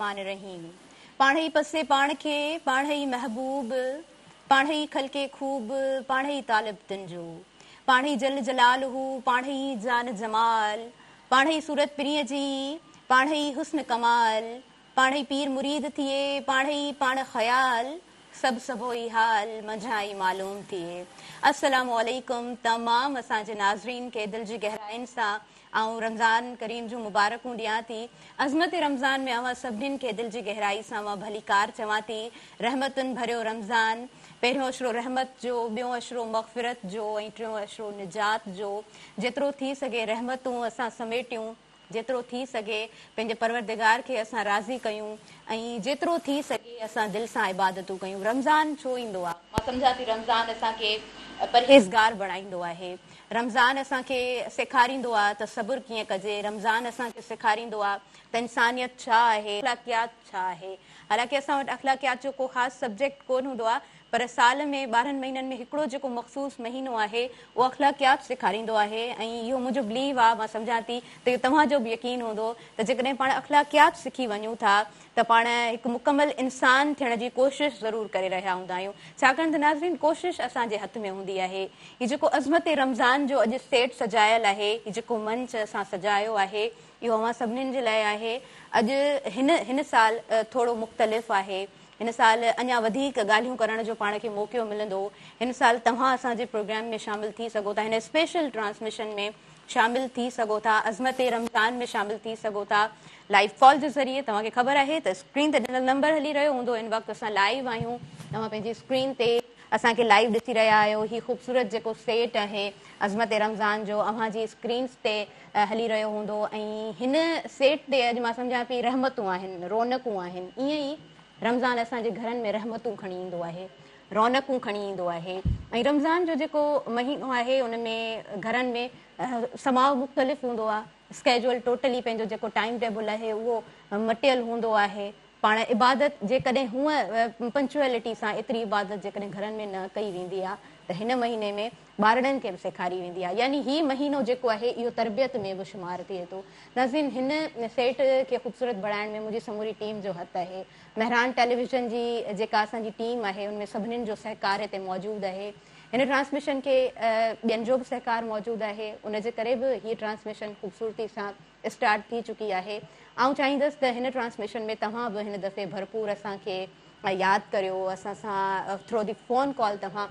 रहमान रहीम पाण ई पसे पान के पाण ई महबूब पाण ई खल खे खूब पाण ई तालिब तंजो पाण ई जल जलाल हू पाण ई जान जमाल पाण ई सूरत प्रिय जी पाण ई हुस्न कमाल पाण ई पीर मुरीद थिए पाण ई पाण ख़्याल सब सभो ई हाल मज़ा ई मालूम थिए असलम तमाम असांजे नाज़रीन के दिल जी गहराइन सा ऐं रमज़ान करीम जूं मुबारकूं ॾियां थी अज़मत रमज़ान में सभिनीनि खे दिलि जी गहराई सां भली कार चवां थी रहमतुनि भरियो रमज़ान पहिरियों अशरो रहमत जो ॿियों अशरो मगफ़िरत जो ऐं टियों अशरो निजात जो जेतिरो थी सघे रहमतूं असां समेटियूं जेतिरो थी सघे पंहिंजे परवरदिगार खे असां राज़ी कयूं ऐं जेतिरो थी सघे असां दिलि सां इबादतूं कयूं रमज़ान छो ईंदो आहे मां सम्झां थी रमज़ान असांखे परहेज़गार बणाईंदो आहे रमज़ान असांखे सेखारींदो आहे त تصبر कीअं कजे रमज़ान असांखे सेखारींदो आहे त इंसानियत छा आहे अख़लाकियात छा आहे हालांकी असां वटि अख़लाकियात जो को ख़ासि सब्जेक्ट कोन हूंदो आहे पर साल में ॿारहंनि महिननि में हिकिड़ो जेको मखसूस महीनो आहे उहो अख़लाकियात सेखारींदो आहे ऐं इहो मुंहिंजो बिलीव आहे मां थी त इहो तव्हांजो बि यकीन हूंदो त जेकॾहिं पाण अख़लाकियात सिखी वञूं था त पाण हिकु मुकमल इंसान थियण जी कोशिशि ज़रूरु करे रहिया हूंदा आहियूं छाकाणि त नाज़रीन कोशिश असांजे हथ में हूंदी आहे हीउ जेको अज़मत रमज़ान जो अॼु सेठ सजायल आहे जेको मंच असां सजायो आहे इहो असां सभिनीनि जे लाइ आहे अॼु हिन हिन सालु थोरो हिन साल अञा वधीक ॻाल्हियूं करण जो पाण खे मौक़ो मिलंदो हिन साल तव्हां असांजे प्रोग्राम में शामिलु थी सघो था हिन स्पेशल ट्रांसमिशन में शामिल थी सघो था अज़मत रमज़ान में शामिल थी सघो था लाइव कॉल जे ज़रिए तव्हांखे ख़बर आहे त स्क्रीन ते ॾिनल नंबर हली रहियो हूंदो हिन वक़्तु असां लाइव आहियूं तव्हां पंहिंजी स्क्रीन ते असांखे लाइव ॾिसी रहिया आहियो इहो ख़ूबसूरत जेको सेट आहे अज़मत रमज़ान जो अव्हांजी स्क्रीन ते हली रहियो हूंदो ऐं हिन सेट ते अॼु मां सम्झा पई रहमतूं आहिनि रौनकूं आहिनि ई रमज़ान असांजे घरनि में रहमतूं खणी ईंदो आहे रौनकूं खणी ईंदो आहे ऐं रमज़ान जो जेको महीनो आहे उन में घरनि में समाव मुख़्तलिफ़ हूंदो आहे स्केजुअल टोटली पंहिंजो जेको टाइम टेबल आहे उहो मटियलु हूंदो आहे पाण इबादत जेकॾहिं हूअं पंचुअलिटी सां एतिरी इबादत जेकॾहिं घरनि में न कई वेंदी आहे त हिन महीने में ॿारनि खे बि सेखारी वेंदी आहे यानी हीउ महीनो जेको आहे इहो तरबियत में बि शुमारु थिए थो नज़ीन हिन सेट खे ख़ूबसूरत बणाइण में मुंहिंजी समूरी टीम जो हथु आहे महिर टेलीविज़न जी जेका असांजी टीम आहे उनमें सभिनीनि जो सहकार हिते मौजूदु आहे हिन ट्रांसमिशन खे ॿियनि जो बि सहकार मौजूदु आहे उनजे करे बि हीअ ट्रांसमिशन ख़ूबसूरती सां स्टार्ट थी चुकी आहे ऐं चाहींदसि त हिन ट्रांसमिशन में तव्हां बि हिन दफ़े भरपूर असांखे यादि करियो असां सां थ्रो दी फोन कॉल तव्हां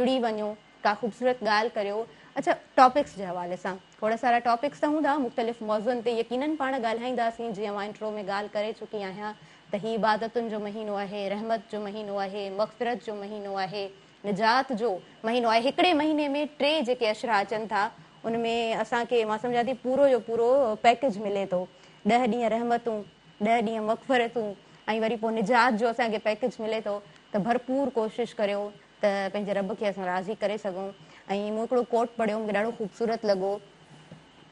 जुड़ी वञो का ख़ूबसूरत ॻाल्हि करियो अच्छा टॉपिक्स जे हवाले सां थोरा सारा टॉपिक्स त हूंदा मुख़्तलिफ़ मौज़ुनि ते यकीननि पाण ॻाल्हाईंदासीं जीअं मां इंट्रो में ॻाल्हि करे चुकी आहियां त हीअ इबादतुनि जो महीनो आहे रहमत जो महीनो आहे मक़फ़रत जो महीनो आहे निजात जो महीनो आहे हिकिड़े महीने में टे जेके अशरा अचनि था उनमें असांखे मां सम्झा थी पूरो जो पूरो पैकेज मिले थो ॾह ॾींहं रहमतूं ॾह ॾींहं मक़फ़रतूं ऐं वरी पोइ निजात जो असांखे पैकेज मिले थो त भरपूर कोशिशि करियो त पंहिंजे रॿ खे असां राज़ी करे सघूं ऐं मूं हिकिड़ो कोट पढ़ियो मूंखे ॾाढो ख़ूबसूरत लॻो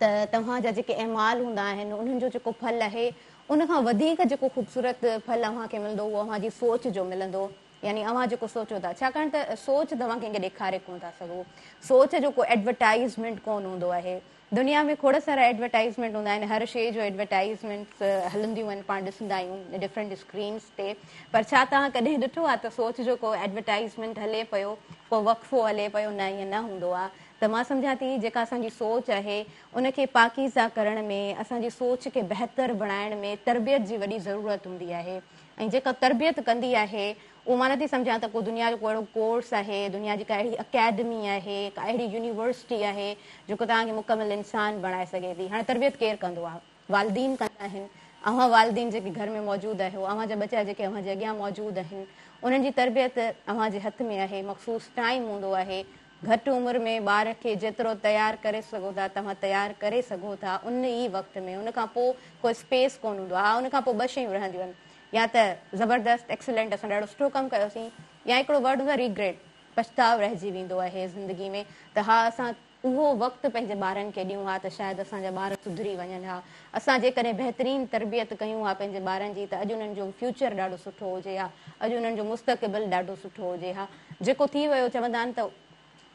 त तव्हांजा जेके अहिमाल हूंदा आहिनि उन्हनि जो जेको फल आहे उन खां वधीक जेको ख़ूबसूरत फल अव्हांखे मिलंदो उहो सोच जो मिलंदो यानी अवां जेको सोचो था छाकाणि त सोच तव्हां कंहिंखे ॾेखारे कोन था सघो सोच जो को एडवरटाइज़मेंट कोन हूंदो आहे दुनिया में थोरा सारा एडवर्टाइज़मेंट हूंदा आहिनि हर शइ जो एडवरटाइज़मेंट्स हलंदियूं आहिनि पाण ॾिसंदा आहियूं स्क्रीन्स ते पर छा तव्हां कॾहिं ॾिठो आहे त सोच जो को एडवर्टाइज़मेंट हले पियो को वक़्फ़ो हले पियो न ईअं न हूंदो आहे त मां थी जेका असांजी सोच आहे उनखे पाकीज़ा करण में असांजी सोच खे बहितर बणाइण में तरबियत जी वॾी ज़रूरत हूंदी आहे ऐं जेका तरबियत कंदी आहे उहो मां नथी सम्झां त को दुनिया जो को अहिड़ो कोर्स आहे दुनिया जी काई अहिड़ी अकेडमी आहे काई अहिड़ी यूनिवर्सिटी आहे जेको तव्हांखे मुकमल इंसान बणाए सघे थी हाणे तरबियत केरु कंदो आहे वालदीन कंदा आहिनि तव्हां वालदीन जेके घर में मौजूदु आहियो अव्हां जा बचा जेके अवां जे अॻियां मौजूदु आहिनि उन्हनि जी तरबियत अव्हांजे हथ में आहे मखसूस टाइम हूंदो आहे घटि उमिरि में ॿार खे जेतिरो तयारु करे सघो था तव्हां तयारु करे सघो था उन ई वक़्त में उनखां पोइ स्पेस कोन हूंदो आहे या त ज़बरदस्त एक्सलेंट असां ॾाढो सुठो कमु कयोसीं या हिकिड़ो वर्ड हूंदो आहे रिग्रेट पछताव रहिजी वेंदो आहे ज़िंदगी में त हा असां उहो वक़्तु पंहिंजे ॿारनि खे ॾियूं हा त शायदि असांजा ॿार सुधरी वञनि हा असां जेकॾहिं बहितरीन तरबियत कयूं हा पंहिंजे ॿारनि जी त अॼु उन्हनि जो फ्यूचर ॾाढो सुठो हुजे हा अॼु उन्हनि जो मुस्तक़बिल ॾाढो सुठो हुजे हा जेको थी वियो चवंदा आहिनि त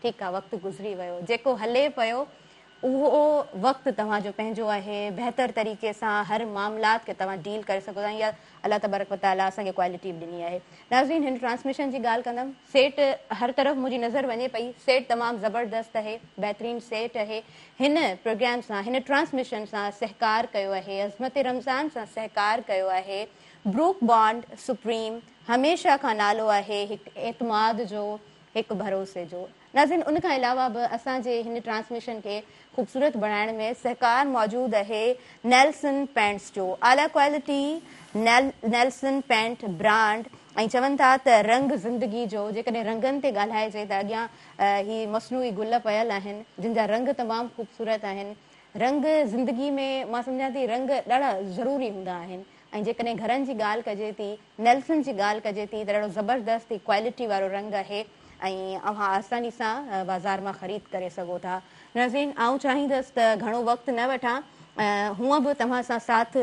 ठीकु आहे वक़्तु गुज़री वियो जेको हले पियो उहो वक़्तु तव्हांजो पंहिंजो आहे बहितर तरीक़े सां हर मामलात खे तव्हां डील करे सघो था इहा अलाह तबरक ताला असांखे क्वालिटी बि ॾिनी आहे नाज़ीन हिन ट्रांसमिशन जी ॻाल्हि कंदुमि सेट हर तरफ़ मुंहिंजी नज़र वञे पई सेट तमामु ज़बरदस्त आहे बहितरीनु सेट आहे हिन प्रोग्राम सां हिन ट्रांसमिशन सां सहकार कयो आहे अज़मत रमज़ान सां सहकार कयो आहे ब्रूक बॉन्ड सुप्रीम हमेशह खां नालो आहे हिकु एतमाद जो हिकु भरोसे जो नाज़िन उन खां अलावा बि असांजे हिन ट्रांसमिशन खे ख़ूबसूरत बणाइण में सहकार मौजूदु आहे नैल्सन पैंट्स जो आला क्वालिटी नैल नैल्सन पैंट ब्रांड ऐं चवनि था त रंग ज़िंदगी जो जेकॾहिं रंगनि ते ॻाल्हाइजे त अॻियां हीअ मसनूई गुल पयल आहिनि जिन जा रंग तमामु ख़ूबसूरत आहिनि रंग ज़िंदगी में मां सम्झा थी रंग ॾाढा ज़रूरी हूंदा आहिनि ऐं जेकॾहिं घरनि जी ॻाल्हि कजे थी नैल्सन जी ॻाल्हि कजे थी त ॾाढो ज़बरदस्त ई क्वालिटी वारो रंग आहे ऐं आसानी सां बाज़ार मां ख़रीद करे सघो था नज़ीन आउं चाहींदसि त घणो वक़्तु न वठां हूअं बि तव्हां सां साथ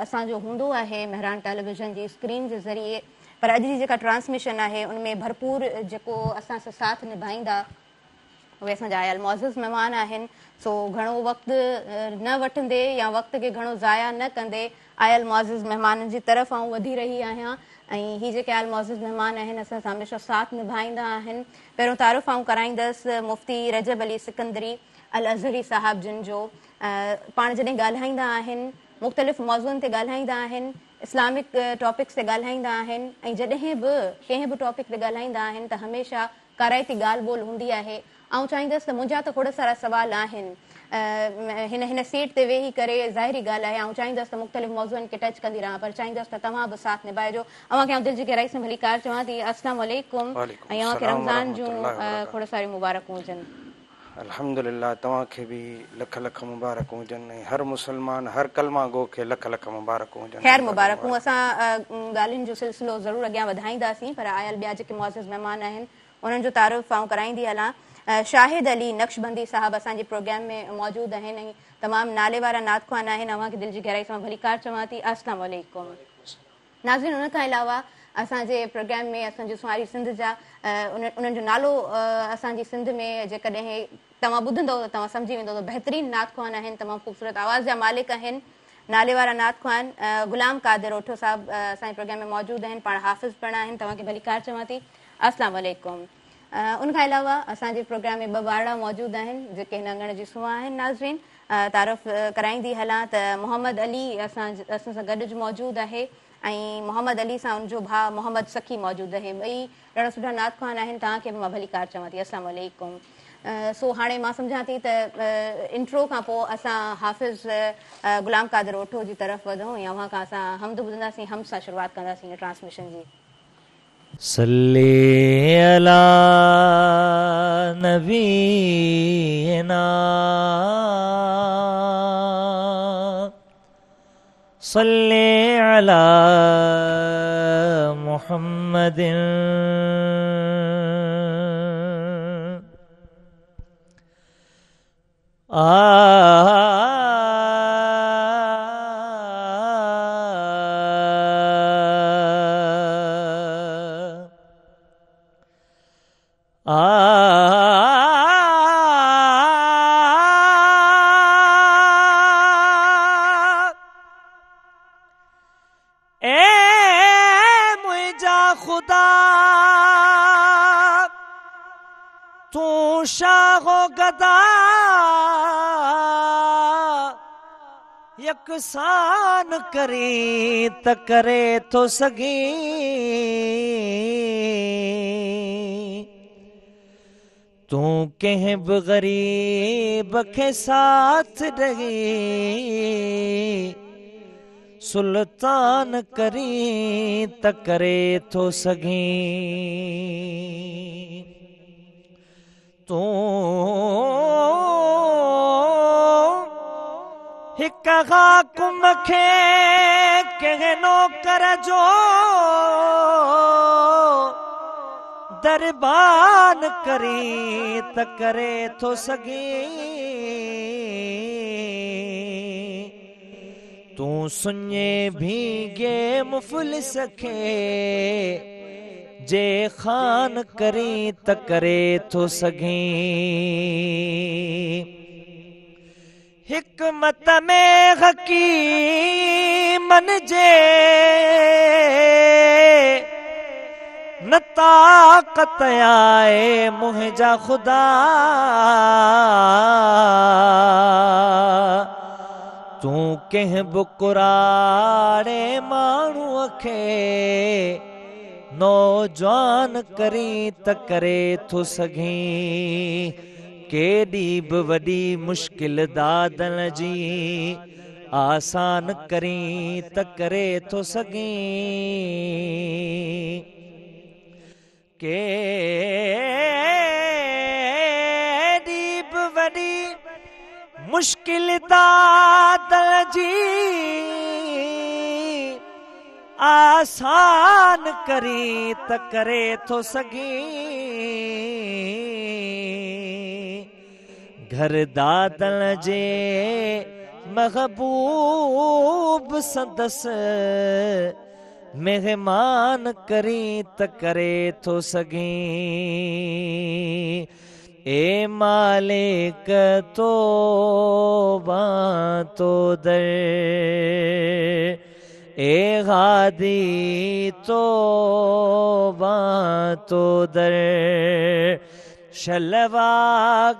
असांजो हूंदो आहे महिर टेलीविज़न जी स्क्रीन जे ज़रिए पर अॼु जी जेका ट्रांसमिशन आहे उनमें भरपूर जेको असां सां साथ निभाईंदा उहे असांजा आयल मुज़िज़ महिमान आहिनि सो घणो वक़्तु न वठंदे या वक़्त खे घणो ज़ाया न कंदे आयल मॉज़िज़ महिमाननि जी तरफ़ मां वधी रही आहियां ऐं हीअ जेके आल मौज़िद महिमान आहिनि असां सां हमेशह साथ निभाईंदा आहिनि पहिरों तारुफ़ ऐं कराईंदसि मुफ़्ती रजब अली सिकंदरी अल अज़हरी जिन जो पाण जॾहिं ॻाल्हाईंदा आहिनि मुख़्तलिफ़ मौज़ूनि ते ॻाल्हाईंदा आहिनि इस्लामिक टॉपिक्स ते ॻाल्हाईंदा आहिनि ऐं जॾहिं बि कंहिं बि टॉपिक ते ॻाल्हाईंदा आहिनि त हमेशह कारायती ॻाल्हि ॿोल हूंदी आहे ऐं चाहींदसि त मुंहिंजा त थोरा सारा सवाल हिन हिन सीट ते वेही करे ज़ाहिरी ॻाल्हि आहे ऐं चाहींदसि त मुख़्तलिफ़ मौज़ूनि खे टच कंदी रहां पर चाहींदसि त तव्हां बि साथ निभाइजो अवां खे दिलि जी गहिराई सां भलीकार चवां थी असलम वलेकुम ऐं रमज़ान जूं खोड़ सारियूं मुबारकूं हुजनि अलहमदिल्ला तव्हांखे बि लख लख मुबारक हुजनि हर मुसलमान हर कलमा गो खे लख लख मुबारक हुजनि ख़ैर मुबारक असां ॻाल्हियुनि जो सिलसिलो ज़रूरु अॻियां वधाईंदासीं पर आयल ॿिया जेके मुआज़िज़ महिमान आहिनि उन्हनि जो तारीफ़ आउं कराईंदी हलां शाहिद अली नक्शबंदी साहब असांजे प्रोग्राम में मौजूदु आहिनि ऐं तमामु नाले वारा नाथुवान आहिनि जी गहराई सां भली कार चवां थी अलावा असांजे प्रोग्राम में असांजे सुवारी उन्हनि जो नालो असांजी सिंध में जेकॾहिं तव्हां ॿुधंदव त तव्हां समुझी वेंदव बहितरीन नाथ ख़ुवाान आहिनि तमामु ख़ूबसूरत आवाज़ जा मालिक आहिनि नाले वारा नाथ ख़ुवा गुलाम कादिर ओठो साहिबु असांजे प्रोग्राम में मौजूदु आहिनि पाण हाफ़िज़ पिण आहिनि तव्हांखे भली कार चवां थीकुम उनखां अलावा असांजे प्रोग्राम में ॿ ॿार मौजूदु आहिनि जेके हिन अंगण जी सुहं आहिनि नाज़ीन तारीफ़ कराईंदी हलां त मोहम्मद अली असां असां सां गॾु मौजूदु आहे ऐं मोहम्मद अली सां उनजो भाउ मोहम्मद सखी मौजूदु आहे ॿई ॾाढा सुठा नादखान आहिनि तव्हांखे बि मां भली कार चवां थी असां सो हाणे मां समुझां थी त इंट्रो खां पोइ असां हाफ़िज़ गुलाम कादर ओठो जी तरफ़ वधूं हुनखां असां हमद ॿुधंदासीं हम सां शुरुआत कंदासीं हिन ट्रांसमिशन जी صلی علی نبینا صلی علی محمد آ यकसान करी त करे तो सगी तू कह ग़रीब के साथ रही सुल्तान करी त करे तो सगी तू नौकर जो दरबान करी त करे थो सघी तूं सुञ बि गेमल सखे जे ख़ान करी त करे थो सघी हिकमत में हकीमन जे न आए मुंहिंजा ख़ुदा तू कंहिं बि कुरारे माण्हूअ नौजवान करी त करे थो सघीं केॾी बि वॾी मुश्किल दादन जी आसान करी त करे थो सगी केॾी बि वॾी मुश्किल दाद जी आसान करी त करे थो सघी घर दादल जे महबूब संदस मेहमान करी त करे तो सघीं ए मालिक तो बा तो दर ए गादी तो बा तो दर शलवा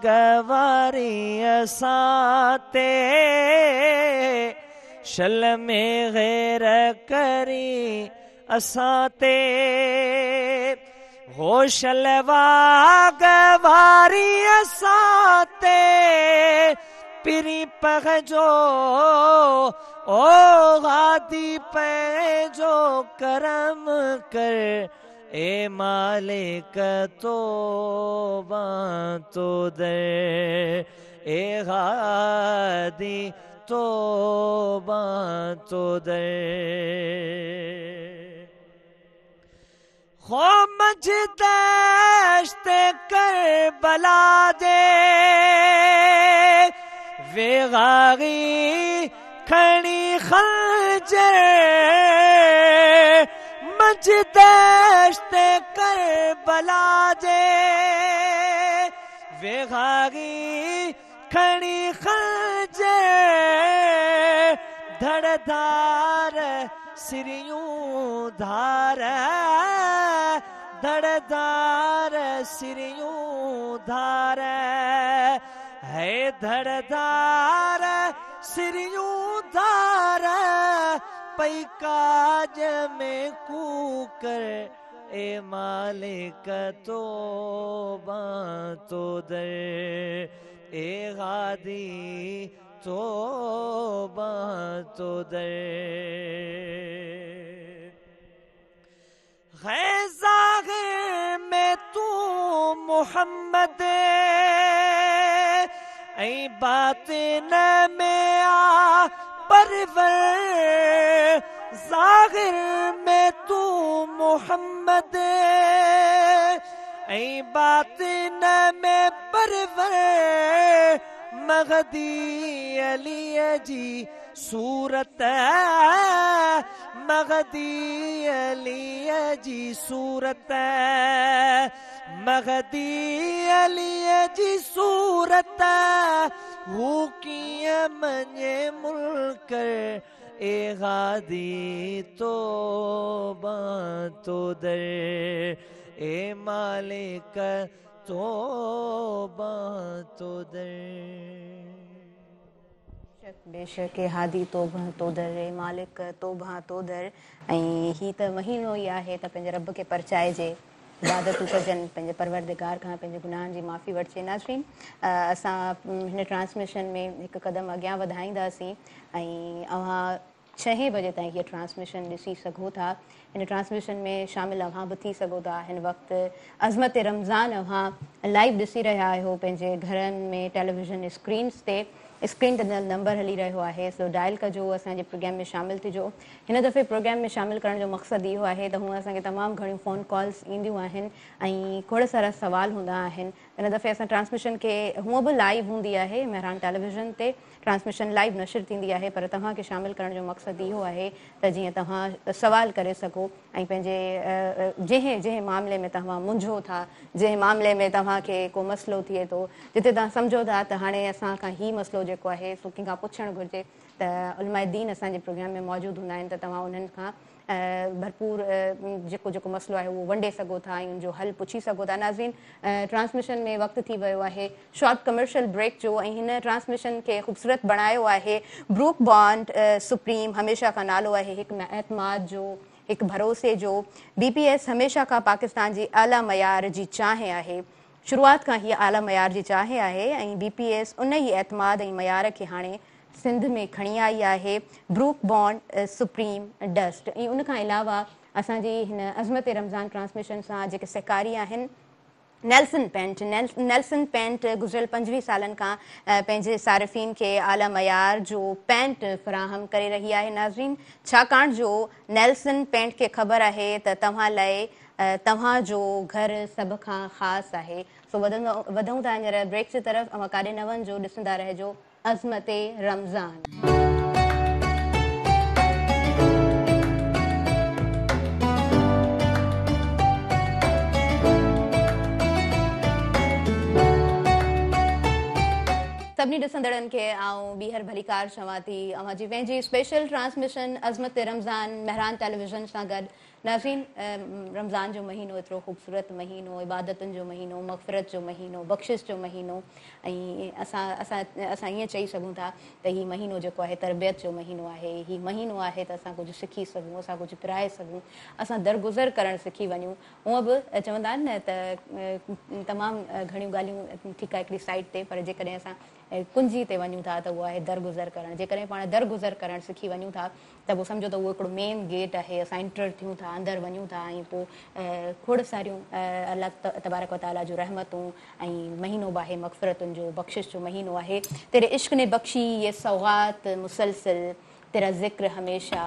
गवारी साते शल में गैर करी असाते हो शलवा गवारी असाते पिरी पग जो ओ गादी पे जो करम कर ए मालिक तोबा तो दे ए हादी तोबा तो दे खो मजदश्त कर बला दे वे खड़ी खजर सच दशते कर बलाजे वेघागी खड़ी खजे धड़धार सिरियों धार धड़धार सिरियों धार है धड़धार सिरियों धार पै काज में कूकर ए मालिक तो तो ए गादी तो तो है में तू मोहम्मद ऐं बात न में आ परवर जाहिर में तू मोहम्मद ऐ बात न में परवर मगदी अली जी सूरत मगदी अली जी सूरत मगदी अली जी सूरत वो किया मने मुलकर ए गादी तो तो दर ए मालिक तो तो दर बेशक के हादी तो तो दर ए मालिक तो तो दर ऐं ही त महीनो ई आहे त पंहिंजे रब खे परचाइजे इबादत तू कजनि पंहिंजे परवरदिगार खां पंहिंजे गुनाहनि जी माफ़ी वठिजे नाज़रीन असां हिन ट्रांसमिशन में हिकु क़दम अॻियां वधाईंदासीं ऐं अव्हां छहें बजे ताईं हीअ ट्रांसमिशन ॾिसी सघो था हिन ट्रांसमिशन में शामिलु अव्हां बि थी सघो था हिन वक़्तु अज़मत रमज़ान अव्हां लाइव ॾिसी रहिया आहियो पंहिंजे घरनि में टेलीविज़न स्क्रीन्स ते स्क्रीन ते नंबर हली रहियो आहे सो डायल कजो असांजे प्रोग्राम में शामिल थिजो हिन दफ़े प्रोग्राम में शामिल करण जो मक़सदु इहो आहे त हूअं असांखे तमामु घणियूं फ़ोन कॉल्स ईंदियूं आहिनि ऐं खोड़ सारा सवाल हूंदा आहिनि हिन दफ़े असां ट्रांसमिशन खे हूअं बि लाइव हूंदी आहे मेहरान टेलीविजन ते ट्रांसमिशन लाइव नशर थी है पर तक शामिल करण जो मक़सदु इहो आहे जी जीअं तव्हां सुवालु करे सघो ऐं पंहिंजे जंहिं मामले में तव्हां मुंझो था जंहिं मामले में तह के को मसलो थिए तो जिते तव्हां सम्झो था त हाणे असांखां ही मसलो जो है सो कें पुछणु घुर्जे तो उलमा दीन असांजे प्रोग्राम में मौजूद हूंदा तो तुम उन्होंने भरपूर जेको जेको मसलो आहे उहो वंडे सघो था ऐं उनजो हलु पुछी सघो था नाज़िन ट्रांसमिशन में वक़्तु थी वियो आहे शॉर्ट कमर्शियल ब्रेक जो ऐं हिन ट्रांसमिशन खे ख़ूबसूरत बणायो आहे ब्रूक बॉन्ड सुप्रीम हमेशह खां नालो आहे हिकु एतमाद जो हिकु भरोसे जो बी पी एस हमेशह खां पाकिस्तान जी आला मयार जी चाहे आहे शुरूआति खां ई आला मयार जी चाहे आहे ऐं बी पी एस उन ई एतमाद ऐं मयार खे हाणे सिंध में खणी आई आहे ब्रूक बॉन्ड सुप्रीम डस्ट ई उनखां अलावा असांजी हिन अज़मत रमज़ान ट्रांसमिशन सां जेके सहकारी आहिनि नैल्सन पेंट नैल नैल्सन पेंट गुज़िरियल पंजवीह सालनि खां पंहिंजे सारिफ़ खे आला मयार जो पेंट फराहम करे रही आहे नाज़रीन छाकाणि जो नैल्सन पेंट खे ख़बर आहे त तव्हां लाइ तव्हांजो घरु सभ खां ख़ासि आहे वधूं था हींअर ब्रेक जे तरफ़ ऐं काॾे नवनि जो ॾिसंदा रहिजो अजमत रमज़ान सभी ॾिसंदड़नि के आऊं बीहर भलीकार कार चवां थी अवां special transmission अज़मत Ramzan Mehran television सां गड़ नासीन रमज़ान जो महीनो एतिरो ख़ूबसूरत महीनो इबादतुनि जो महीनो मक़फ़रत जो महीनो बख़्शीस जो महीनो ऐं असां असां असां ईअं चई सघूं था त हीअ महीनो जेको आहे तरबियत जो महीनो आहे हीअ महीनो आहे त असां कुझु सिखी सघूं असां कुझु किराए सघूं असां दरगुज़र करणु सिखी वञूं हूअं बि चवंदा आहिनि न त तमामु घणियूं ॻाल्हियूं ठीकु आहे हिकिड़ी साइड ते पर जेकॾहिं असां कुंजी ते वञूं था त उहा आहे दरगुज़र करणु जेकॾहिं पाण दरगुज़र करणु सिखी वञूं था त पोइ सम्झो त उहो हिकिड़ो मेन गेट आहे असां एंटर थियूं था अंदरि वञूं था ऐं पोइ खोड़ सारियूं अलाह तबारक वताला जूं रहमतूं ऐं महीनो बि आहे मक़फ़रतुनि जो बख़्शिश जो महीनो आहे तेरे इश्क ने बख़्शी ये सौगात मुसलसिल तेरा ज़िक्र हमेशह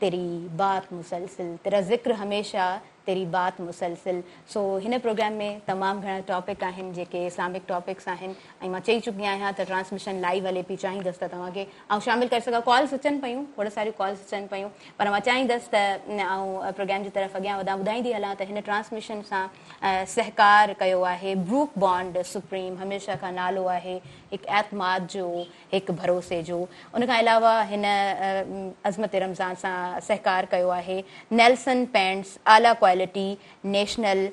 तेरी बात मुसलसिल तेरा ज़िक्र हमेशह तेरी बात मुसलसिल सो इन प्रोग्राम में तमाम घड़ा टॉपिक आहिनि जेके इस्लामिक टॉपिक्स आहिनि ऐं मां चई चुकी आहियां त ट्रांसमिशन लाइव हले पई चाहींदसि त तव्हांखे आउं कॉल्स अचन पियूं थोड़ा सारी कॉल्स अचन पियूं पर मां प्रोग्राम जी तरफ़ अॻियां वधां ॿुधाईंदी हलां त ट्रांसमिशन से सहकार कयो आहे ब्रूक बॉन्ड सुप्रीम हमेशा का नालो आहे हिकु एतमाद जो हिकु भरोसे जो उनखां अलावा हिन अज़मत रमज़ान सां सहकार कयो आहे नैल्सन पैंट्स आला क्वालिटी नेशनल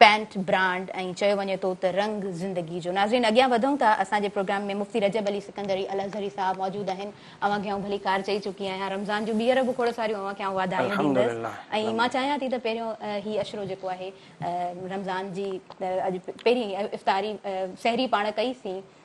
पैंट ब्रांड ऐं चयो वञे थो त रंग ज़िंदगी जो नाज़रीन अॻियां वधूं था असांजे प्रोग्राम में मुफ़्ती रजब अली सिकंदरी अलहज़री साहब मौजूदु आहिनि अव्हांखे भली कार चई चुकी आहियां रमज़ान जो ॿीहर बि थोरो सारियूं वाधायूं ॾींदसि ऐं मां चाहियां थी त पहिरियों हीउ अशरो जेको आहे रमज़ान जी अॼु पहिरीं इफ़्तारी सहरी पाण कईसीं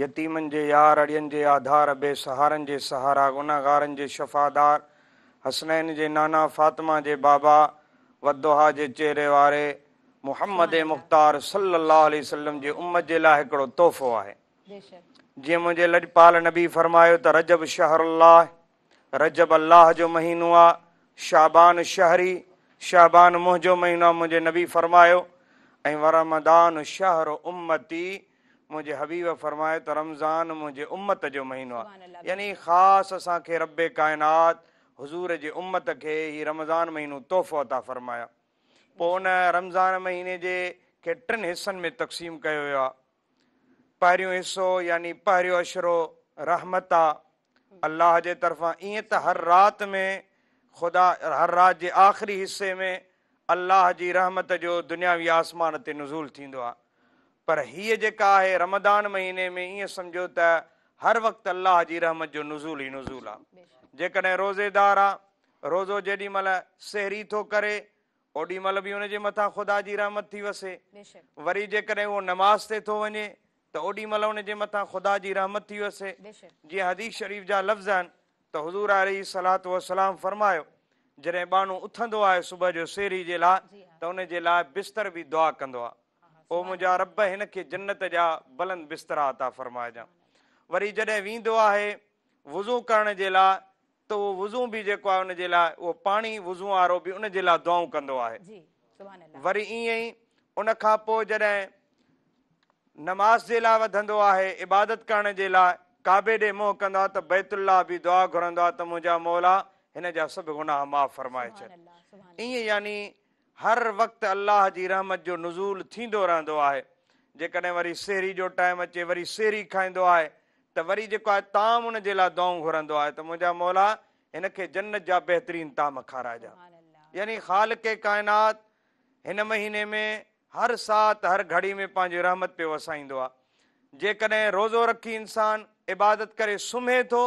यतीमनि जे यार अड़ियनि जे आधार बेसहारनि जे सहारा गुनाहगारनि जे शफ़ादार हसनैन जे नाना फ़ातिमा जे बाबा वदोहा जे चेहरे वारे मुहम्मद मुख़्तार सलाह वसलम जे उम जे लाइ हिकिड़ो तोहफ़ो आहे जीअं मुंहिंजे लजपाल नबी फ़रमायो त रजब शहर अलाह रजब अलाह जो महीनो आहे शाबान शहरी शाबान मुंहिंजो महीनो आहे मुंहिंजे नबी फ़रमायो ऐं वरमदान शहर उमती मुझे हबीब फरमाए तो रमज़ान मुझे उम्मत जो महीनो आहे यानी ख़ासि असांखे रब काइनात हज़ूर जे उम्मत के ही रमज़ान महीनो तोहफ़ो अता फ़रमाया पोइ उन रमज़ान महीने जे खे टिनि हिसनि में तक़सीम किया वियो आहे पहिरियों हिसो यानी पहिरियों अशरो रहमत आहे अलाह जे तरफ़ां ईअं त हर रात में ख़ुदा हर रात के आख़िरी हिस्से में अल्लाह की रहमत जो दुनियावी आसमान ते नज़ूल थींदो पर हीअ जेका आहे रमदान महीने में ईअं सम्झो त हर वक़्तु अलाह जी रहमत जो नुज़ूल ई नुज़ूल आहे जेकॾहिं रोज़ेदार आहे रोज़ो जेॾी महिल सहरी थो करे ओॾी महिल बि हुनजे मथां ख़ुदा जी रहमत थी वसे वरी जेकॾहिं उहो नमाज़ ते थो वञे त ओॾी महिल हुनजे मथां ख़ुदा जी रहमत थी वसे जीअं हदी शरीफ़ जा लफ़्ज़ आहिनि त हज़ूर अली सलाह सलाम फ़रमायो जॾहिं बानू उथंदो आहे सुबुह जो सेरी जे लाइ त हुनजे लाइ बिस्तर बि दुआ कंदो आहे ओ मुंहिंजा रब हिन खे जन्नत जा बलंद बिस्तरा ता फ़रमाए वरी जॾहिं वेंदो आहे वुज़ू करण जे लाइ त उहो वुज़ू बि जेको आहे उनजे लाइ उहो पाणी वुज़ू वारो बि उनजे लाइ दुआऊं कंदो आहे वरी ईअं ई उनखां पोइ जॾहिं नमाज़ जे लाइ वधंदो आहे इबादत करण जे लाइ काबे ॾे मुहं कंदो आहे त बैतुल्ला बि दुआ घुरंदो आहे त मुंहिंजा मोला हिन जा सभु गुनाह माउ फ़रमाइजनि ईअं यानी हर वक्त अल्लाह जी रहमत जो नुजूल थींदो रहंदो आहे जेकॾहिं वरी सेरी जो टाइम अचे वरी सेरी खाईंदो आहे त वरी जेको आहे ताम हुन जे लाइ दुआऊं घुरंदो आहे त मुंहिंजा मौला हिन खे जन्नत जा बहितरीन ताम खाराइजा यानी ख़ाल के काइनात हिन महीने में हर सात हर घड़ी में पंहिंजी रहमत पियो वसाईंदो आहे जेकॾहिं रोज़ो रखी इंसान इबादत करे सुम्हे थो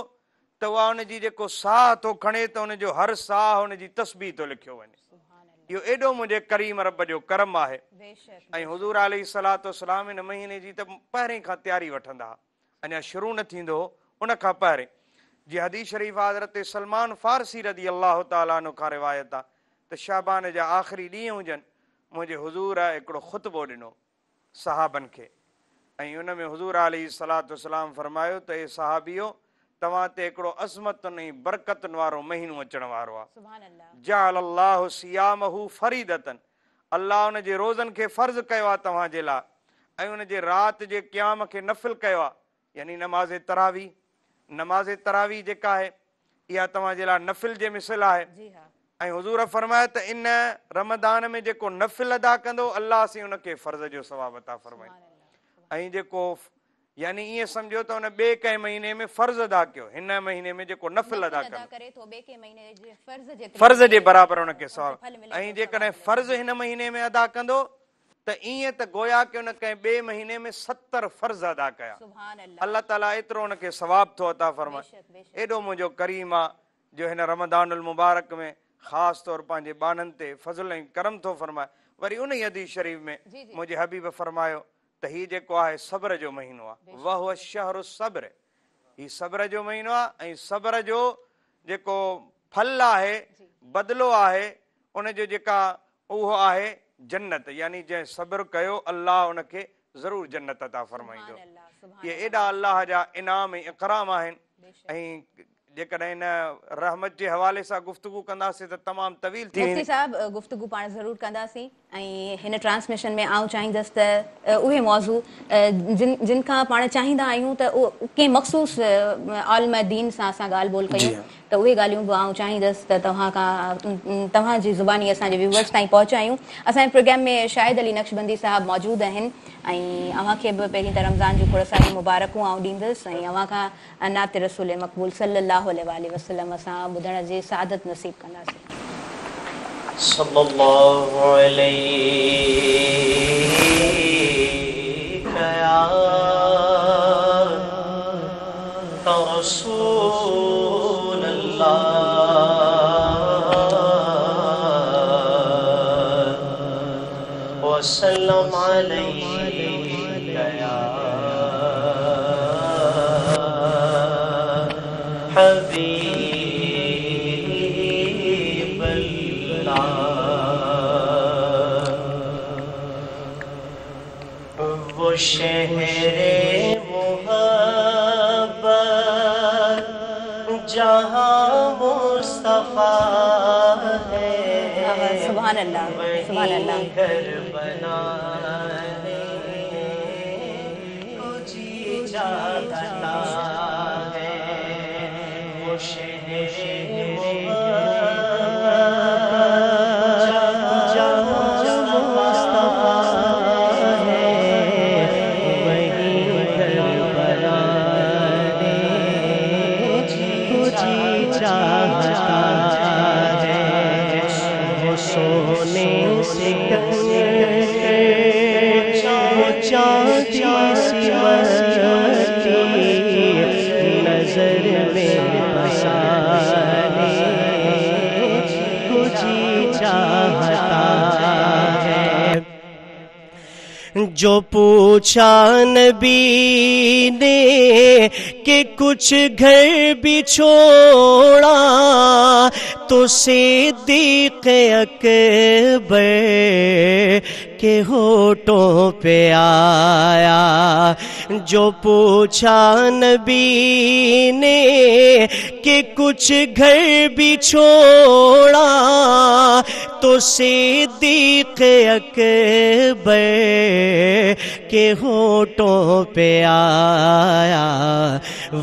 त उहा हुनजी जेको साह थो खणे त हुनजो हर साह हुनजी तस्बी थो लिखियो वञे इहो एॾो मुंहिंजे करीम रब जो करम आहे ऐं हज़ूर अली सलात सलाम हिन महीने जी त पहिरें खां तयारी वठंदा अञा शुरू न थींदो उन खां पहिरें जीअं हदीस शरीफ़ हज़रत सलमान फारसी रदी अलाह ताला खां रिवायत आहे त शाबान जा आख़िरी ॾींहं हुजनि मुंहिंजे हज़ूर हिकिड़ो ख़ुतबो ॾिनो सहाबनि खे ऐं उन में हज़ूर अली सलात सलाम फरमायो त हे सहाबियो तव्हां ते हिकिड़ो जे रोज़नि खे राति जे क़्याम खे तरावी नमाज़ तरावी जेका आहे इहा तव्हांजे लाइ नफ़िल जे मिसल आहे त इन रमदान में जेको नफ़िल अदा कंदो अदा फरमाईंदो ऐं जेको यानी ईअं सम्झो त हुन ॿिए कंहिं महीने में फ़र्ज़ अदा किया महीने में जेको नफ़िल अदा करे तो फ़र्ज़ के बराबरि हुनखे सवालु फ़र्ज़ हिन महीने में अदा कंदो त ईअं त गोया की हुन कंहिं ॿिए महीने में सतरि फ़र्ज़ अदा कया अल्लाह ताला एतिरो हुनखे सवाबु थो अता फ़रमाए एॾो मुंहिंजो करीम आ जो हिन रमदान मुबारक में खास तौर पंहिंजे बानन ते फज़ल करम तो फ़रमाए वरी उन हदी शरीफ़ में मुझे हबीब फ़रमायो त जेको आहे सब्र जो महीनो आहे वह सब्र ही सब्र जो महीनो आहे ऐं सब्र जो जेको फल आहे बदिलो आहे उन जो जेका उहो आहे जन्नत यानी जंहिं सब्र कयो अलाह हुन खे ज़रूरु जन्नत था फ़रमाईंदो इहे एॾा अलाह जा इनाम ऐं इकराम आहिनि ऐं जेकॾहिं हिन रहमत जे हवाले सां गुफ़्तगु कंदासीं त तमामु तवील थी गुफ़्तगु पाण ज़रूरु कंदासीं ऐं हिन ट्रांसमिशन में आउं चाहींदसि त उहे मौज़ू जिन जिन खां पाण चाहींदा आहियूं त उहो कंहिं मखसूस आलम सां असां ॻाल्हि ॿोल कयूं त उहे ॻाल्हियूं बि आउं चाहींदसि त तव्हां खां तव्हांजी ज़ुबानी असांजे व्यूवर्स ताईं पहुचायूं असांजे प्रोग्राम में शाहिद अली नक्शबंदी साहिबु मौजूदु आहिनि ऐं अव्हांखे बि पहिरीं त रमज़ान जूं थोरा सारियूं मुबारकूं आउं ॾींदसि ऐं अव्हां खां अनात रसूल मक़बूल सली वसलम सां ॿुधण जे सादत नसीबु कंदासीं सल्लल्लाहु अलैहि या रसूल अल्लाह वसल्लम अलैहि शहरे मोहब्बत जहाँ मुस्तफ़ा है सुबह अल्लाह सुभान अल्लाह जो पूछा नबी ने कि कुछ घर भी छोड़ा तो सिद्दीक अकबर के होठों पे आया जो पूछा नबी ने कि कुछ घर भी छोड़ा तो सिद्दीक अकबर के होटों पे आया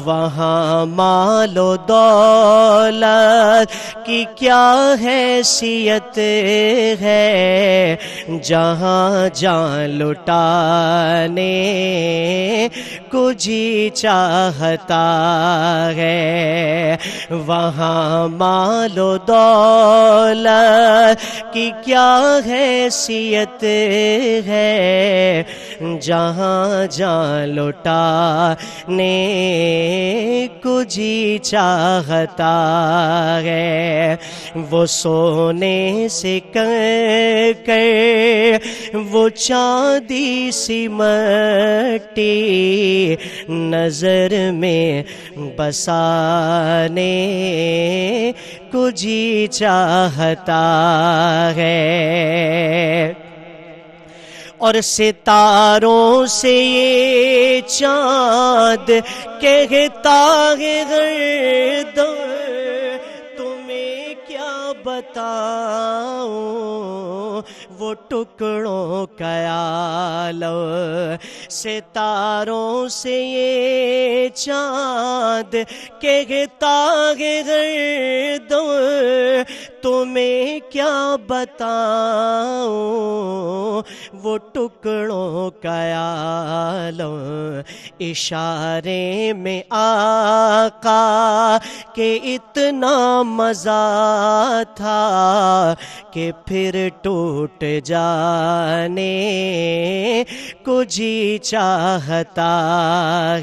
वहाँ मालो दौलत की क्या हैसियत है जहाँ जान लुटाने कुछ जी चाहता है वहाँ मालो दौलत की क्या हैसियत है जहाँ जहाँ लोटा ने कुी चाहता है वो सोने से कर कर वो चाँदी सी मट्टी नजर में बसाने को चाहता है और सितारों से ये चाँद कहता है दो तुम्हें क्या बताओ वो टुकड़ों कयालो सितारों से ये चाँद कहता है दो तुम्हें क्या बताऊं वो टुकड़ों का आलम इशारे में आका के इतना मज़ा था कि फिर टूट जाने को जी चाहता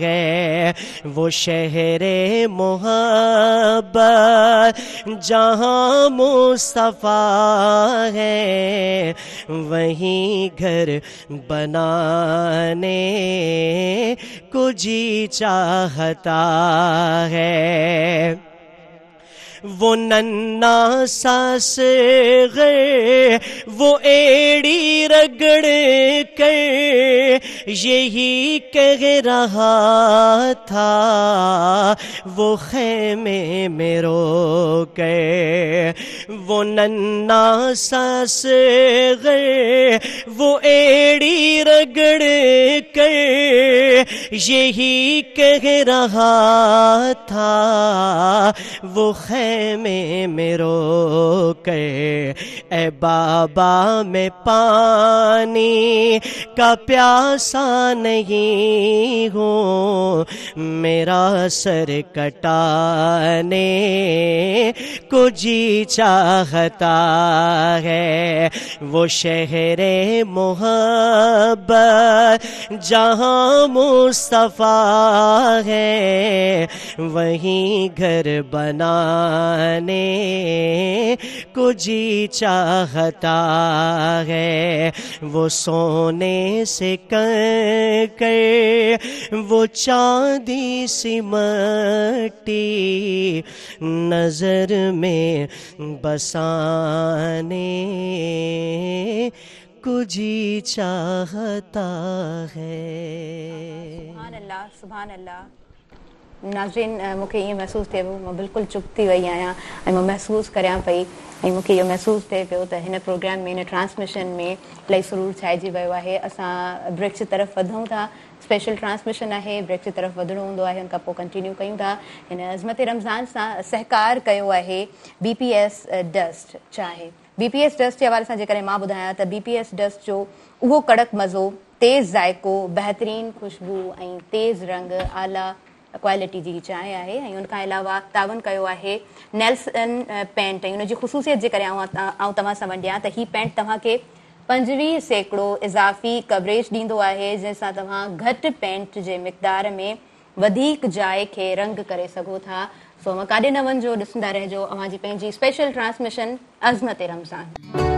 है वो शहरे मोहब्बत जहाँ मो मुस्तफ़ा है वहीं घर बनाने को जी चाहता है वो नन्ना सास गए वो एड़ी रगड़ के यही कह रहा था वो खेमे में रो गए वो नन्ना सास गए वो एड़ी रगड़ के यही कह रहा था वो खै મે મેરો કે એ બાબા મે પાની કા પ્યાસા નહીં હું મેરા સર કટને કુજી ચાહતા હે વો શહેર મુહબબ Jahan Mustafa hai wahi ghar bana जाने को जी चाहता है वो सोने से कर कर वो चांदी सी मट्टी नजर में बसाने कुछ चाहता है सुभान अल्लाह सुभान अल्लाह नाज़िन मूंखे ईअं महसूसु थिए पियो मां बिल्कुलु चुप थी वई आहियां ऐं मां महसूसु कयां पई ऐं मूंखे इहो महसूसु थिए पियो त हिन प्रोग्राम में हिन ट्रांसमिशन में इलाही सुर छाइजी वियो आहे असां ब्रिक्ष तरफ़ वधूं था स्पेशल ट्रांसमिशन आहे ब्रिक्स तरफ़ वधणो हूंदो आहे हुन पोइ कंटिन्यू कयूं था हिन अज़मत रमज़ान सां सहकारु कयो आहे बी पी एस डस्ट छा बी पी एस डस्ट जे हवाले सां जेकॾहिं मां ॿुधायां त बी पी एस डस्ट जो उहो कड़क मज़ो तेज़ ज़ाइको ख़ुशबू ऐं तेज़ रंग आला क्वालिटी जी चाइ आहे ऐं खां अलावा तावन कयो आहे नेल्सन पैंट ऐं हुनजी ख़ुशूसियत जे करे आऊं तव्हां सां वंडिया त हीउ पैंट तव्हांखे पंजवीह सैकड़ो इज़ाफ़ी कवरेज ॾींदो आहे जंहिंसां तव्हां घटि पेंट जे मक़दार में वधीक जाइ खे रंग करे सघो था सो मां काॾे न वञिजो ॾिसंदा रहिजो अव्हांजी पंहिंजी स्पेशल ट्रांसमिशन अज़मत रमज़ान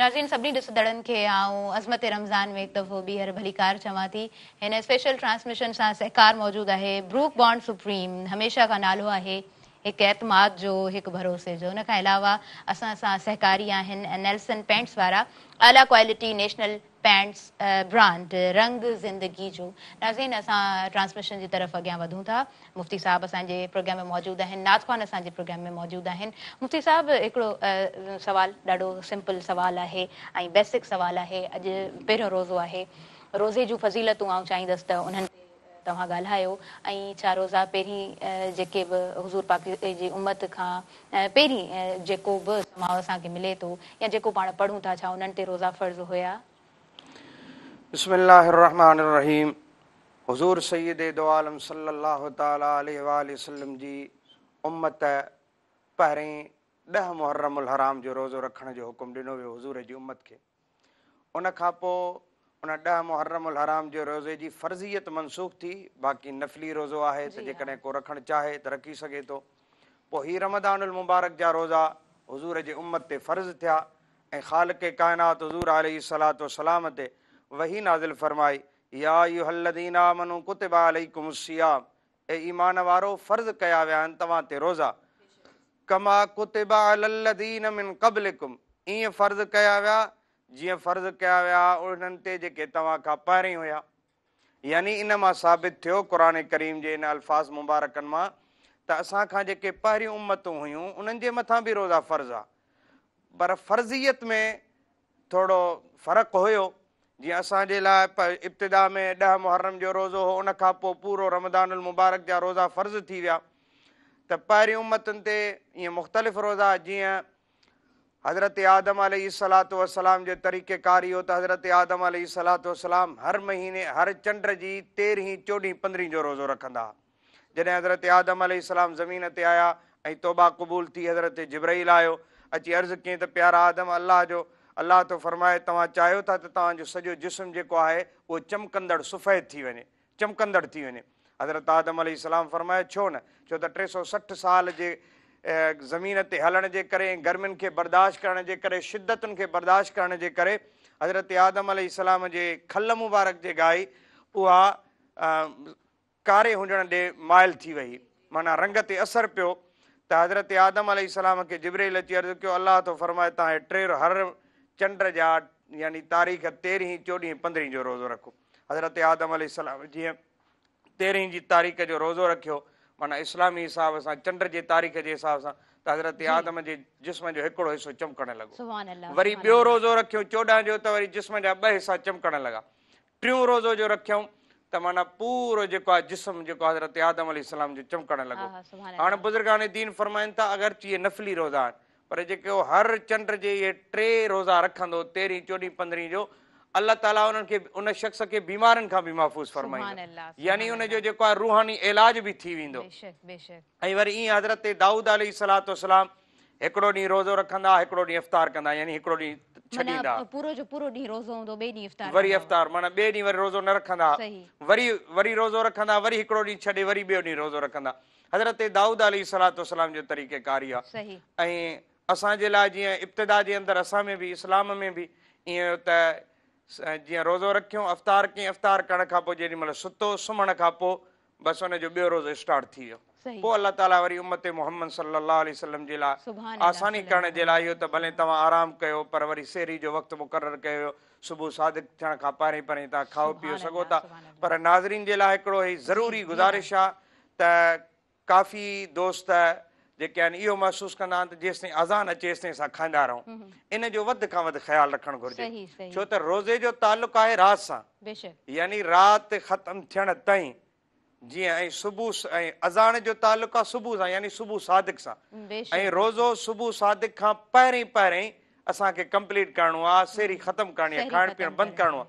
नाज़रीन सभी दड़न के अज़मत रमज़ान में एक दफ़ो ॿीहर भलीकार चवां थी इन स्पेशल ट्रांसमिशन से सहकार मौजूद है ब्रूक बॉन्ड सुप्रीम हमेशा का नालो है एक एतमाद जो एक भरोसे जो उनका अलावा असा सहकारी आहिनि पेंट्स वा आला क्वालिटी नेशनल पैंट्स ब्रांड रंग ज़िंदगी जो नाज़ीन असां ट्रांसमिशन जी तरफ़ अॻियां वधूं था मुफ़्ती साहबु असांजे प्रोग्राम में मौजूदु आहिनि नाज़वान असांजे प्रोग्राम में मौजूदु आहिनि मुफ़्ती साहिबु हिकिड़ो सुवालु ॾाढो सिंपल सुवालु आहे ऐं बेसिक सुवालु आहे अॼु पहिरियों रोज़ो आहे रोज़े जूं फज़ीलतूं आउं चाहींदसि त उन्हनि तव्हां ॻाल्हायो ऐं छा रोज़ा पहिरीं जेके बि हज़ूर पाकी जी उमत खां पहिरीं जेको बि माउ असांखे मिले थो या जेको पाण पढ़ूं था छा उन्हनि ते रोज़ा फ़र्ज़ु हुया बसमीम हजूर सैद दोम सल्ला वसलम जी उम्मत दह मुहर्रम उल हराम जो रोज़ो रखने जो हुकुम दिनों वो हज़ूर की उम्मत के उन दह मुहर्रम उन हराम जे रोज़े की फ़र्ज़ियत मनसूख थी बाक़ी नफ़ली रोज़ो है त जेकॾहिं को रखणु चाहे तो रखी सके तो ही रमदान उल मुबारक जहा रोज़ा हज़ूर की उम्मत ते फ़र्ज़ थिया ऐं ख़ालिक काइनात हज़ूर आली सलात वसलाम ते वही नाजिल फरमाई यादीनामन कुतबालकुमसियाम ए ईमान वारो फ़र्ज़ कया विया आहिनि तव्हां ते रोज़ा कमा कुतबा अलदीन मिन कबलिकुम ईअं फ़र्ज़ कया विया जीअं फ़र्ज़ कया विया उन्हनि ते जेके तव्हां खां पहिरीं हुया यानी इन मां साबित थियो क़ुर करीम जे इन अल्फाज़ मुबारकनि मां त असां खां जेके पहिरियूं उमतूं हुयूं उन्हनि जे मथां बि रोज़ा फ़र्ज़ु आहे पर फ़र्ज़ियत में थोरो फ़र्क़ु हुयो जी असांजे लाइ इब्तिदा में दह मुहर्रम जो रोज़ो हो उन खां पोइ पूरो रमदान मुबारक जा रोज़ा फ़र्ज़ थी वह तो पहिरीं उमतुनि ते ईअं मुख़्तलिफ़ रोज़ा जी हज़रत आदम अल सलात वसलाम के तरीक़ेकार इहो तो हज़रत आदम अल सलात वसलाम हर महीने हर चंड जी तेरहीं चोॾहीं पंद्रहीं जो रोज़ो रखा जॾहिं हज़रत आदम अल सलाम ज़मीन ते आया ऐं तौबा क़बूल थी हज़रत जिब्रैल आयो अची अर्ज कयईं तो प्यारा आदम अल्लाह जो अलाह तो फ़रमाए तव्हां चाहियो था त तव्हांजो सॼो जिस्म जेको आहे उहो चमकंदड़ सुफ़ेद थी वञे चमकंदड़ थी वञे हज़रत आदम अली सलाम फ़रमाए छो न छो त टे सौ सठि साल जे ज़मीन ते हलण जे करे गर्मियुनि खे बर्दाश्त करण जे करे शिदतुनि खे बर्दाश्त करण जे करे हज़रत आदम अलसलाम जे खल मुबारक जे ॻाई उहा कारे हुजण ॾे माइल थी वई माना रंग ते असरु पियो त हज़रत आदम अली सलाम खे जिबर लची अर्ज़ु कयो अलाह तो फ़रमाए तव्हांजे टेर हर चंड जा यानी तारीख़ तेरहीं चोॾहीं पंद्रहीं जो रोज़ो रखो हज़रत आदमलाम जीअं तेरहीं जी तारीख़ जो रोज़ो रखियो माना इस्लामी हिसाब सां चंड जे तारीख़ जे हिसाब सां त हज़रत आदम जे जिस्म जो हिकिड़ो हिसो चमकणु लॻो वरी ॿियो रोज़ो रखियो चोॾहं जो त वरी जिस्म जा ॿ हिसा चमकणु लॻा टियों रोज़ो जो रखियऊं त माना पूरो जेको आहे जिस्म जेको हज़रत आदम अली जो चमकणु लॻो हाणे बुज़ुर्ग दीन फरमाइनि था अगरि नफ़ली रोज़ा पर जेको हर चंड जे इहे टे रोज़ा रखंदो तेरहीं चोॾहीं पंद्रहीं जो अलाह ताला उन्हनि खे उन शख़्स खे बीमारियुनि खां बि महफ़ूज़ फरमाईंदो यानी उनजो जेको आहे रूहानी इलाज बि थी वेंदो ऐं वरी ईअं हज़रत दाऊद अली हज़रते सलाम हिकिड़ो ॾींहुं रोज़ो रखंदा हिकिड़ो ॾींहुं इफ़्तार कंदा ॾींहुं वरी रोज़ो न रखंदा वरी वरी रोज़ो रखंदा वरी हिकिड़ो ॾींहुं छॾे वरी रोज़ो रखंदा हज़रते दाऊद अली सलातो सलाम जो तरीक़ेकारी आहे ऐं असांजे लाइ जीअं इब्तिदा जे अंदरि असां में बि इस्लाम में बि ईअं त जीअं रोज़ो रखियो अवतार कीअं अवतार करण खां पोइ जेॾीमहिल सुतो सुम्हण खां पोइ बसि हुनजो ॿियो रोज़ो स्टार्ट थी वियो पोइ अलाह ताला वरी उमत मोहम्मद सलाहु आलम जे लाइ आसानी करण जे लाइ इहो त भले तव्हां आरामु कयो पर वरी सेरी जो वक़्तु मुक़ररु कयो सुबुह सादिक थियण खां परे परे तव्हां खाओ पीओ सघो था पर नाज़रीन जे लाइ हिकिड़ो ई ज़रूरी गुज़ारिश आहे त काफ़ी दोस्त जेके आहिनि इहो महसूसु कंदा आहिनि त जेसिताईं अज़ान अचे ताईं असां खाईंदा रहूं इन जो वधि खां वधि ख़्यालु रखणु घुरिजे छो त रोज़े जो तालुक़ु आहे राति सां यानी राति ख़तमु थियण ताईं जीअं ऐं सुबुह ऐं अज़ान जो तालुक़ आहे सुबुह सां यानी सुबुह सादिक सां ऐं रोज़ो सुबुह सादिक खां पहिरीं पहिरीं असांखे कंप्लीट करिणो आहे सेरी ख़तमु करणी आहे खाइण पीअणु बंदि करिणो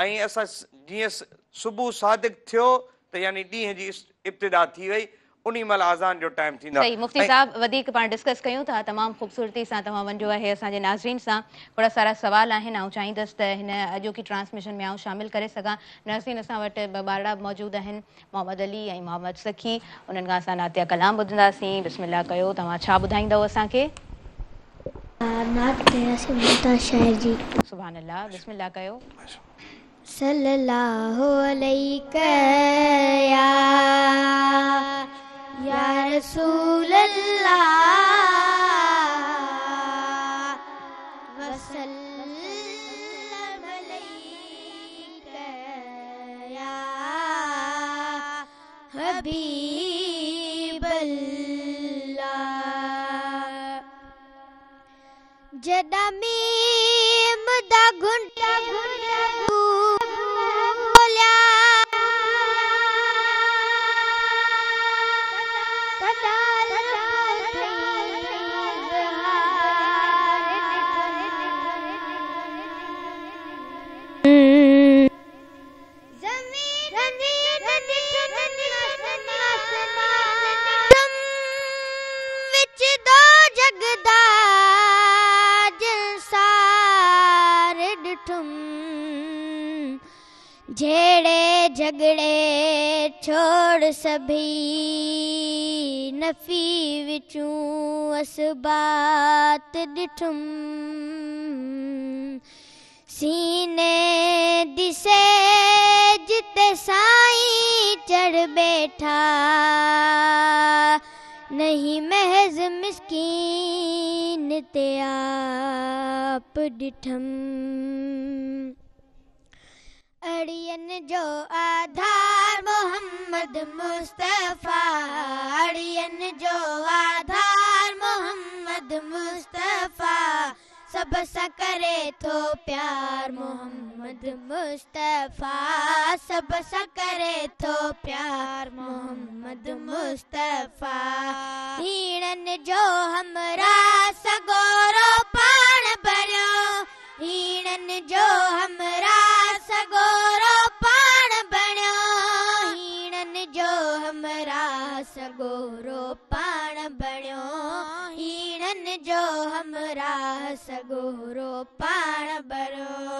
आहे ऐं असां जीअं सुबुह सादिक थियो त यानी ॾींहं जी इब्तिदा थी वई उन महिल आज़ान जो टाइम थींदो सही मुफ्ती साहिबु वधीक पाण डिस्कस कयूं था तमामु ख़ूबसूरती सां तव्हां वञिजो आहे असांजे नाज़रीन सां थोरा सारा सुवाल आहिनि ऐं चाहींदसि त हिन अॼोकी ट्रांसमिशन में आउं शामिलु करे सघां नाज़रीन असा वटि ॿ ॿार मौजूदु मोहम्मद अली ऐं मोहम्मद सखी उन्हनि खां असां नातिया कलाम ॿुधंदासीं बिस्मिला कयो तव्हां छा ॿुधाईंदव असांखे सुभाणे बिस्मिला कयो सलाह रसूला یا حبیب اللہ जॾामी मुदा गुंट झगड़े छोड़ सभी नफ़ी अस बात ॾिठुमि सीने दिसे जित साई चढ़ बैठा नहीं महज मिस्कीन ते आप ॾिठम अड़ियनि جو آدھار محمد मुस्त अड़ियनि जो आधार محمد मध سب सब کرے करे थो محمد मुहम سب मुस्ता सब स करे थो प्यारु मुम جو मुस्ता भेण सगोरो पाण भरियो णन जो हम रास पाण बणियो जो हम रास गोरो पाण बणियो जो हम रास पाण बणियो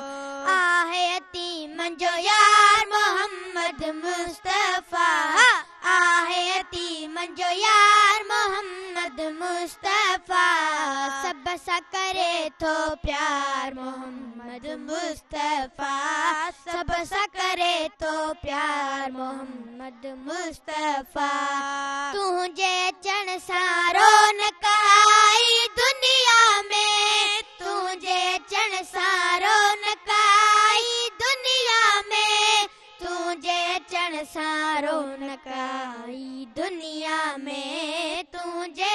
आहिहती मुंहिंजो यार मोहम्मद मुस्तफ़ी मुंहिंजो यार मोहम्मद मुस्तफ़ बसा करे तो प्यार मोहम्मद मुस्तफ़ा सब बसा करे तो प्यार मोहम्मद मुस्तफ़ा जे चण सारो न कहाई दुनिया में तुझे चण सारो न कहाई दुनिया में जे चण सारो न कहाई दुनिया में तुझे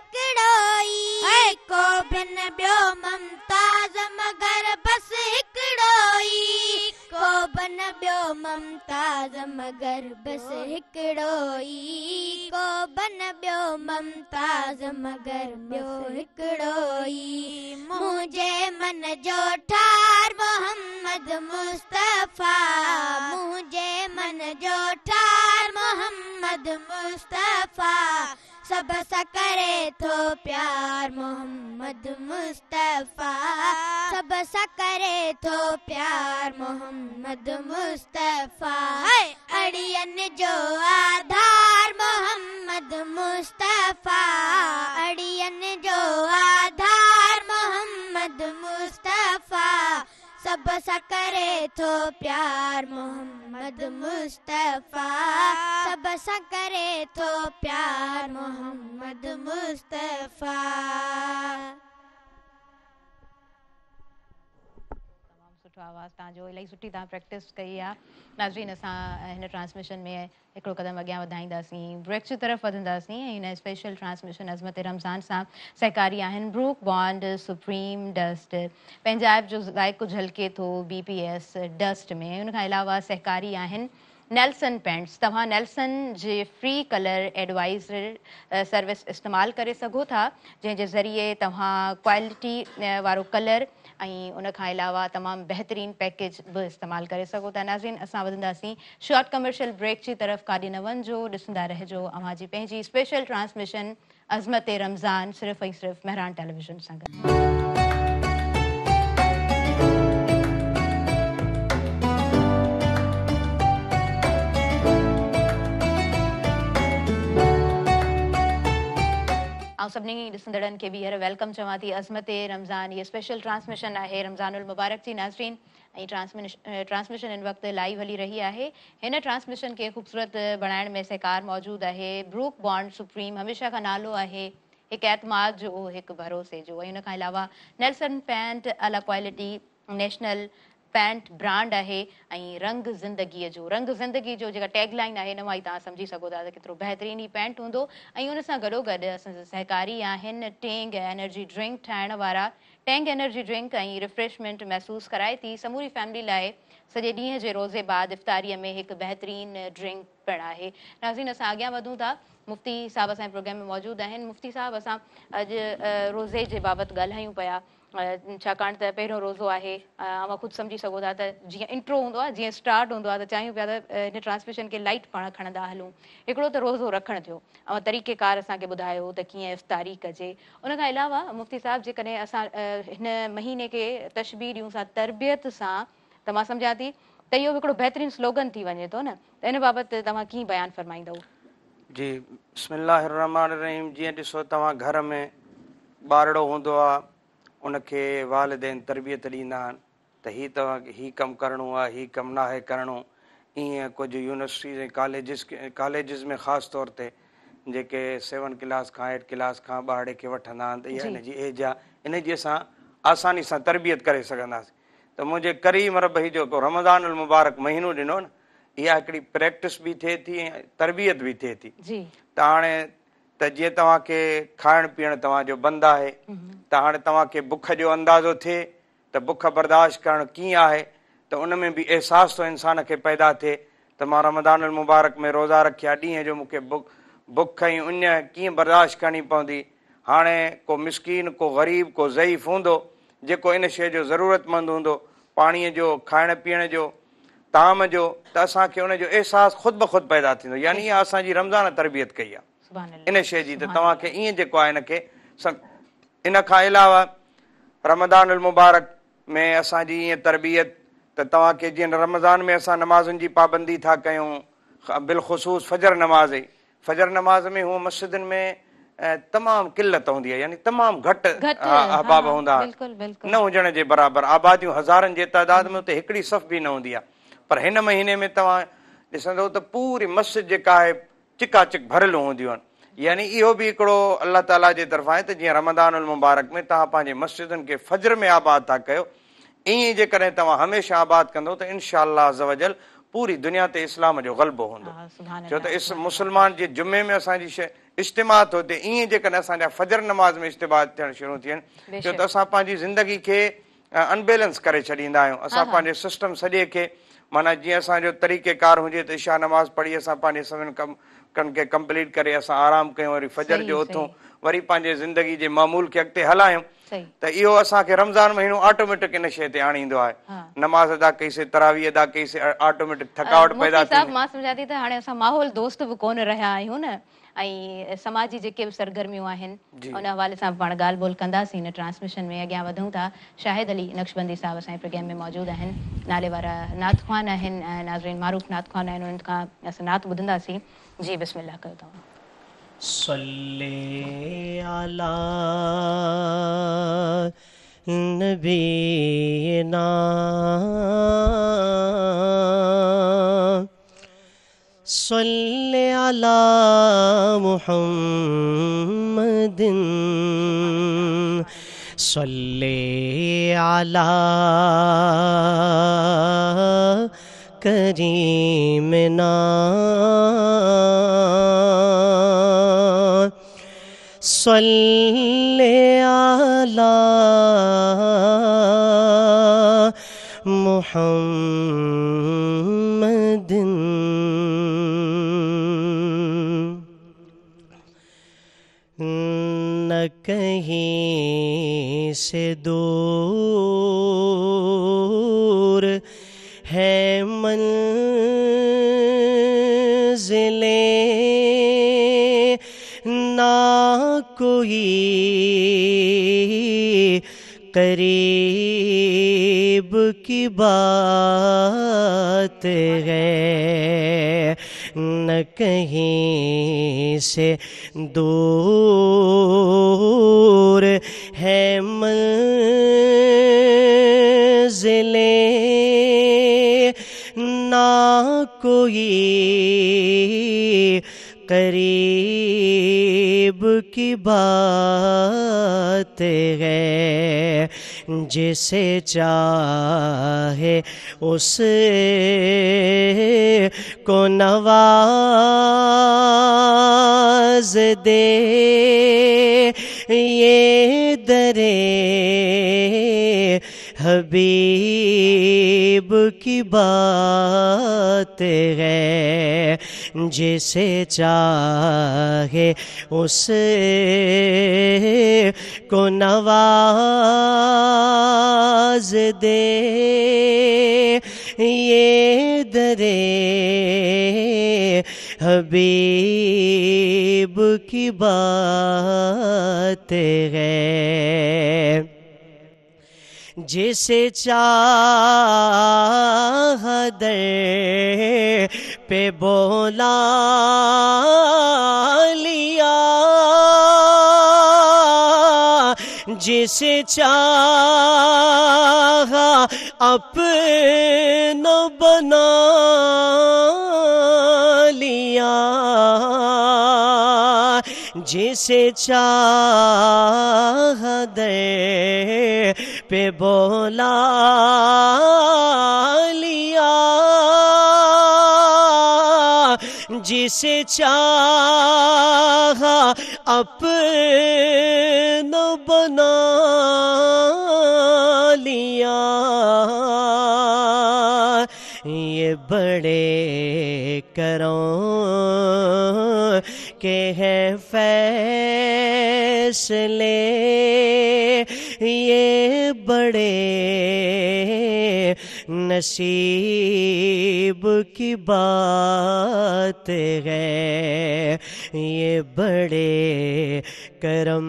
म ताज़ بس बस کو بن ॿियो ममताज़ मगर बस हिकिड़ो ई ममताज़ मगरो ई मुंहिंजे मन जो ठार मोहम्म मज़फ़ा محمد مصطفی सभ करे थो प्यार मोहम्मद मुस्तफा मुस्ता सभ करे थो प्यार मोहम्म मध मुस्ता अड़ियन जो आधार मोहम्मद मुस्तफा मुस्ता जो आधार तब सा करे तो प्यार मोहम्मद मुस्तफ़ा सब सा करे तो प्यार मोहम्मद मुस्तफ़ा आवाज़ तुम इलाही सुठी प्रैक्टिस कई है नाज़रीन असां ट्रांसमिशन में एक क़दम अॻियां वधाईंदासीं ब्रेक की तरफ़ वधंदासीं स्पेशल ट्रांसमिशन अज़मत रमज़ान सा सहकारी ब्रूक बॉन्ड सुप्रीम डस्ट पंहिंजाइब जो जायको झलके तो बी पी एस डस्ट में उनखां अलावा सहकारी आहिनि नेल्सन पेंट्स तव्हां नेल्सन जे फ्री कलर एडवाइज़ सर्विस इस्तेमालु करे सघो था जंहिं जे ज़रिए तव्हां क्वालिटी वारो कलर ऐं उनखां अलावा तमामु बहितरीनु पैकेज बि इस्तेमालु करे सघो था नाज़िन असां वधंदासीं शॉट कमर्शल ब्रेक जी तरफ़ काॾे न वञिजो ॾिसंदा रहिजो अव्हांजी पंहिंजी स्पेशल ट्रांसमिशन अज़मत रमज़ान सिर्फ़ु ऐं सिर्फ़ु महिर टेलीविज़न सां गॾु ऐं सभिनी ॾिसंदड़नि खे बी हींअर वेलकम चवां थी अज़मत रमज़ान ये स्पेशल ट्रांसमिशन आहे रमज़ान उल मुबारक जी नाज़रीन ऐं ट्रांसमिशन ट्रांसमिशन हिन वक़्तु लाइव हली रही आहे हिन ट्रांसमिशन खे ख़ूबसूरत बणाइण में सहकार मौजूदु आहे ब्रूक बॉन्ड सुप्रीम हमेशह खां नालो आहे हिकु एतमाद जो हिकु भरोसे जो ऐं हुन खां अलावा नेल्सन पैंट अला क्वालिटी नेशनल पैंट ब्रांड आहे ऐं रंग ज़िंदगीअ जो रंग ज़िंदगी जो जेका टैगलाइन आहे हिन मां ई तव्हां सम्झी सघो था त केतिरो बहितरीनु ई पैंट हूंदो ऐं उन सां गॾोगॾु असांजा सहकारी आहिनि टेंग एनर्जी ड्रिंक ठाहिण वारा टेंग एनर्जी ड्रिंक ऐं रिफ्रेशमेंट महसूसु कराए थी समूरी फैमिली लाइ सॼे ॾींहं जे रोज़े बाद इफ़्तारीअ में हिकु बहितरीनु ड्रिंक पिणु आहे नाज़ीन असां अॻियां वधूं था मुफ़्ती साहबु असांजे प्रोग्राम में मौजूदु आहिनि मुफ़्ती साहिबु असां अॼु रोज़े जे बाबति ॻाल्हायूं पिया छाकाणि त पहिरियों रोज़ो आहे ख़ुदि सम्झी सघो था त जीअं इंट्रो हूंदो आहे जीअं स्टार्ट हूंदो आहे त चाहियूं पिया त हिन ट्रांसमिशन खे लाइट पाण खणंदा हलूं हिकिड़ो त रोज़ो रखणु थियो ऐं तरीक़ेकार असांखे ॿुधायो त कीअं इफ़्तारी कजे उन खां अलावा मुफ़्ती साहिबु जेकॾहिं असां हिन महीने खे तशबीर सां तरबियत सां त मां सम्झां थी त इहो बि हिकिड़ो बहितरीन स्लोगन थी वञे थो न त इन बाबति तव्हां कीअं बयानु फ़रमाईंदव जी बिस्मिल्ला रहीम जीअं ॾिसो तव्हां घर में ॿारड़ो हूंदो आहे उनखे वालदेन तरबियत ॾींदा आहिनि त हीअ तव्हांखे हीअ कमु करिणो आहे हीअ कमु नाहे करिणो ईअं कुझु यूनिवर्सिटी ऐं कॉलेजिस कॉलेजिस में ख़ासि तौर ते जेके सेवन क्लास खां एट क्लास खां ॿारे खे वठंदा आहिनि त इहा हिन जी एज आहे इनजी असां आसानी सां तरबियत करे सघंदासीं त मुंहिंजे करी भई जेको रमज़ान अल मुबारक महीनो ॾिनो न इहा हिकिड़ी प्रैक्टिस बि थिए थी ऐं तरबियत बि थिए थी त हाणे त जीअं तव्हांखे खाइणु पीअणु तव्हांजो बंदि आहे त हाणे तव्हांखे बुख जो अंदाज़ो थिए त बुख बर्दाश्त करणु कीअं आहे त उन में बि अहसासु थो इंसान खे पैदा थिए त मां रमज़ान मुबारक में रोज़ा रखिया ॾींहं जो मूंखे बुख बुख ऐं उञ कीअं बर्दाश्त करणी पवंदी हाणे को मिसकिन को ग़रीब को ज़ईफ़ हूंदो जेको इन शइ जो ज़रूरतमंद हूंदो पाणीअ जो खाइण पीअण जो ताम जो त असांखे उनजो अहसासु ख़ुदि बखु पैदा थींदो यानी इहा असांजी रमज़ान तरबियत कई आहे इन शइ जी त तव्हांखे ईअं जेको आहे इनखे इन खां अलावा रमदान अल मुबारक में असांजी ईअं तरबियत त तव्हांखे जीअं रमज़ान में असां नमाज़नि जी पाबंदी था कयूं बिलख़ुसूस फजर नमाज़ जी फजर नमाज़ में हू मस्जिदनि में तमामु किलत हूंदी आहे यानी तमामु घटि अहबाब हूंदा न हुजण जे बराबरि आबादियूं हज़ारनि जे तइदाद में हुते हिकिड़ी सफ़ बि न हूंदी आहे पर हिन महीने में तव्हां ॾिसंदव त पूरी मस्जिद जेका आहे चिका चिक भरियल हूंदियूं आहिनि यानी इहो बि हिकिड़ो अलाह ताला जे तरफ़ां आहे त जीअं रमदान मुबारक में तव्हां पंहिंजे मस्जिदनि खे फजर में आबाद था कयो ईअं जेकॾहिं तव्हां हमेशह आबाद कंदव त इनशा पूरी दुनिया ते इस्लाम जो ग़लबो हूंदो छो त इस मुस्लमान जे जुमे में असांजी शइ इज्तिमा थो थिए ईअं जेकॾहिं असांजा फजर नमाज़ में इज्तिमा थियणु शुरू थियनि छो त असां पंहिंजी ज़िंदगी खे अनबेलेंस करे छॾींदा आहियूं असां पंहिंजे सिस्टम सॼे खे माना जीअं असांजो तरीक़ेकार हुजे त इशा नमाज़ पढ़ी असां पंहिंजे सभिनि कमु कनि खे कंप्लीट करे असां आरामु कयूं वरी फजर जो उथूं वरी पंहिंजे ज़िंदगी जे मामूल खे अॻिते हलायूं त इहो असांखे रमज़ान महीनो ऑटोमेटिक इन शइ ते आणींदो आहे नमाज़ अदा कईसीं तरावी अदा कईसीं ऑटोमेटिक थकावट पैदा थी मां सम्झा थी त हाणे असां माहौल दोस्त बि कोन रहिया आहियूं न ऐं समाज जी जेके बि सरगर्मियूं आहिनि उन हवाले सां पाण ॻाल्हि ॿोल कंदासीं हिन ट्रांसमिशन में अॻियां वधूं था शाहिद अली नक्शबंदी साहिब असांजे प्रोग्राम में मौजूदु आहिनि नाले वारा नात ख़्वान आहिनि ऐं नाज़रीन मारूफ़ नात ख़्वान आहिनि उन्हनि खां असां नात ॿुधंदासीं जी बिस्मिल्लाह करता हूँ सल्ले आला नबीना सल्ले आला मुहम्मद सल्ले आला करीमना صل على محمد न कहीं से दूर ये करीब की बात है न कहीं से दूर है मिले ना कोई करीब गरीब की बात है जिसे चाहे उसे को नवाज दे ये दरे हबीब की बात जाते हैं जिसे चाहे उसे को नवाज दे ये दरे हबीब की बात है जैसे चाह दर पे बोला लिया जिसे चाह अपना बना लिया जिसे चाह दे पे बोला लिया जिसे चाह अप बना लिया ये बड़े करो के हैं फैसले नसीब की बात है ये बड़े करम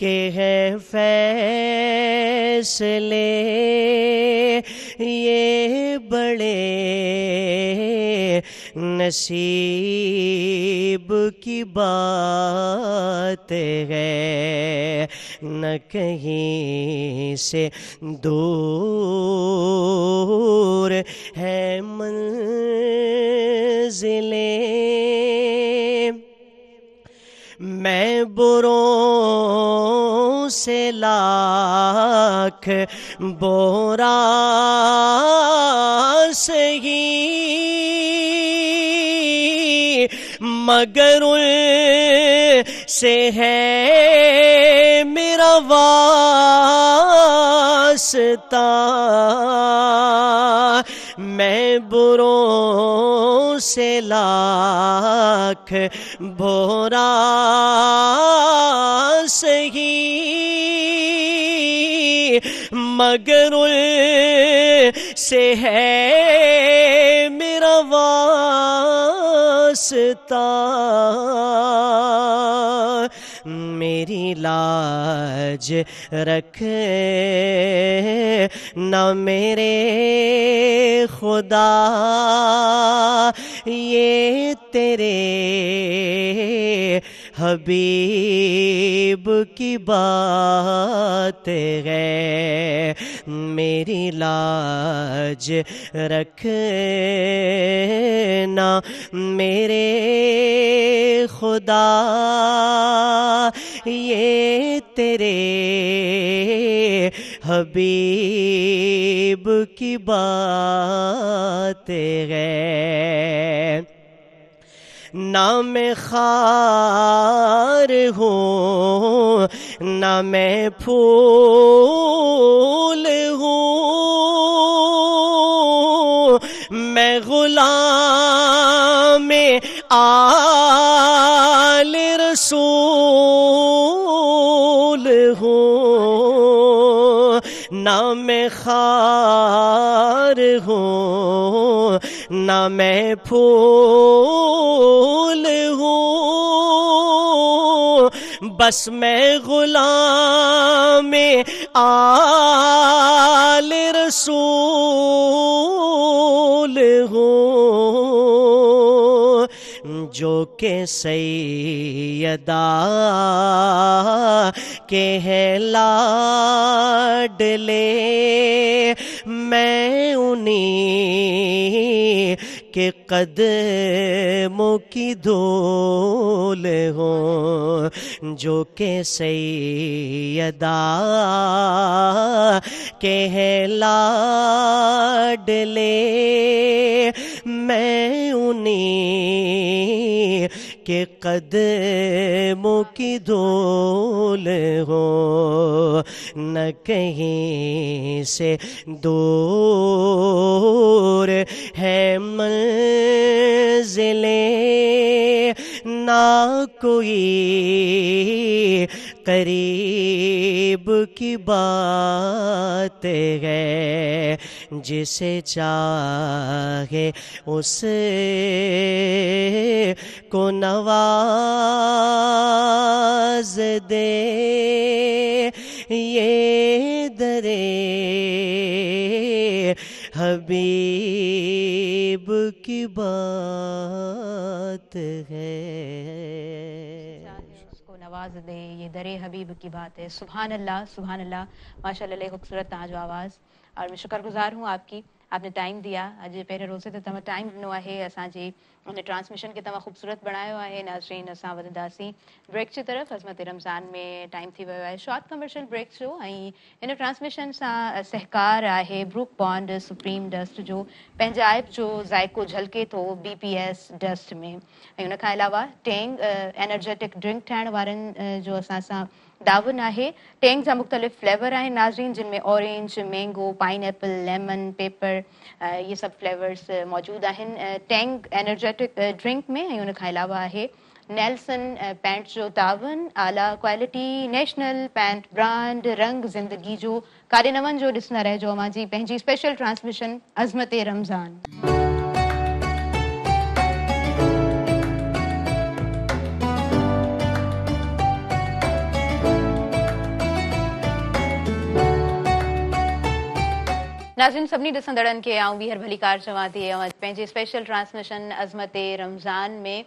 के हैं फैसले ये बड़े नसीब की बात है न कहीं से दूर है मंजिले मैं बुरों से लाख बोरा मगर से है मेरा वास्ता मैं बुरो से लाख भोरा सही मगर से है मेरा वास्ता करता मेरी लाज रखे न मेरे खुदा ये तेरे हबीब की बात है मेरी लाज रखना मेरे खुदा ये तेरे हबीब की बात है नाम खार हूँ ना मैं फूल हूँ मैं गुलाम आल रसूल हूँ नाम खार ना मैं फूल हूँ बस मैं गुलाम आल रसूल हूँ जो के सैदा के हैं लाडले मैं उन्हीं के कद की धूल हो जो के सैदा के हैं मैं उन्हें के कदमों की धूल हो न कहीं से दूर है मंजिले ना कोई करीब की बात है जिसे चाहे उसे को नवाज दे ये दरे हबीब की बात है आवाज़ दे ये दरे हबीब की बात है सुबह अल्लाह सुबहान अल्लाह माशा खूबसूरत आज आवाज़ और मैं शुक्रगुज़ार हूँ आपकी आपने टाइम दिया अॼु पहिरें रोज़े ते तो तव्हां टाइम दिनों आहे असांजे हुन ट्रांसमिशन के तुम ख़ूबसूरत बणायो है नाज़रीन असां वधंदासीं ब्रेक जी तरफ़ अज़मत रमज़ान में टाइम थी वियो आहे शॉर्ट कमर्शियल ब्रेक जो ऐं ट्रांसमिशन से सहकार है ब्रुक बॉन्ड सुप्रीम डस्ट जो पंहिंजाइप जो ज़ाइको झलके तो बी पी एस डस्ट में ऐं अलावा टेंग एनर्जेटिक ड्रिंक ठाहिण वारनि जो असा सा दावन है टैंक जा मुख़्तलिफ़ फ्लेवर आहिनि नाज़रीन जिन में orange mango pineapple lemon pepper ये सब फ्लेवर्स मौजूद हैं टैंक एनर्जेटिक ड्रिंक में ऐं अलावा है नेल्सन पैंट जो तावन आला क्वालिटी नेशनल पैंट ब्रांड रंग ज़िंदगी जो काॾे जो दिसना रहे जो मुंहिंजी पंहिंजी स्पेशल ट्रांसमिशन अज़मत रमज़ान नाज़नि सभिनी ॾिसंदड़नि खे ऐं ॿीहर भली चवां थी ऐं पंहिंजे स्पेशल ट्रांसमिशन अज़मते रमज़ान में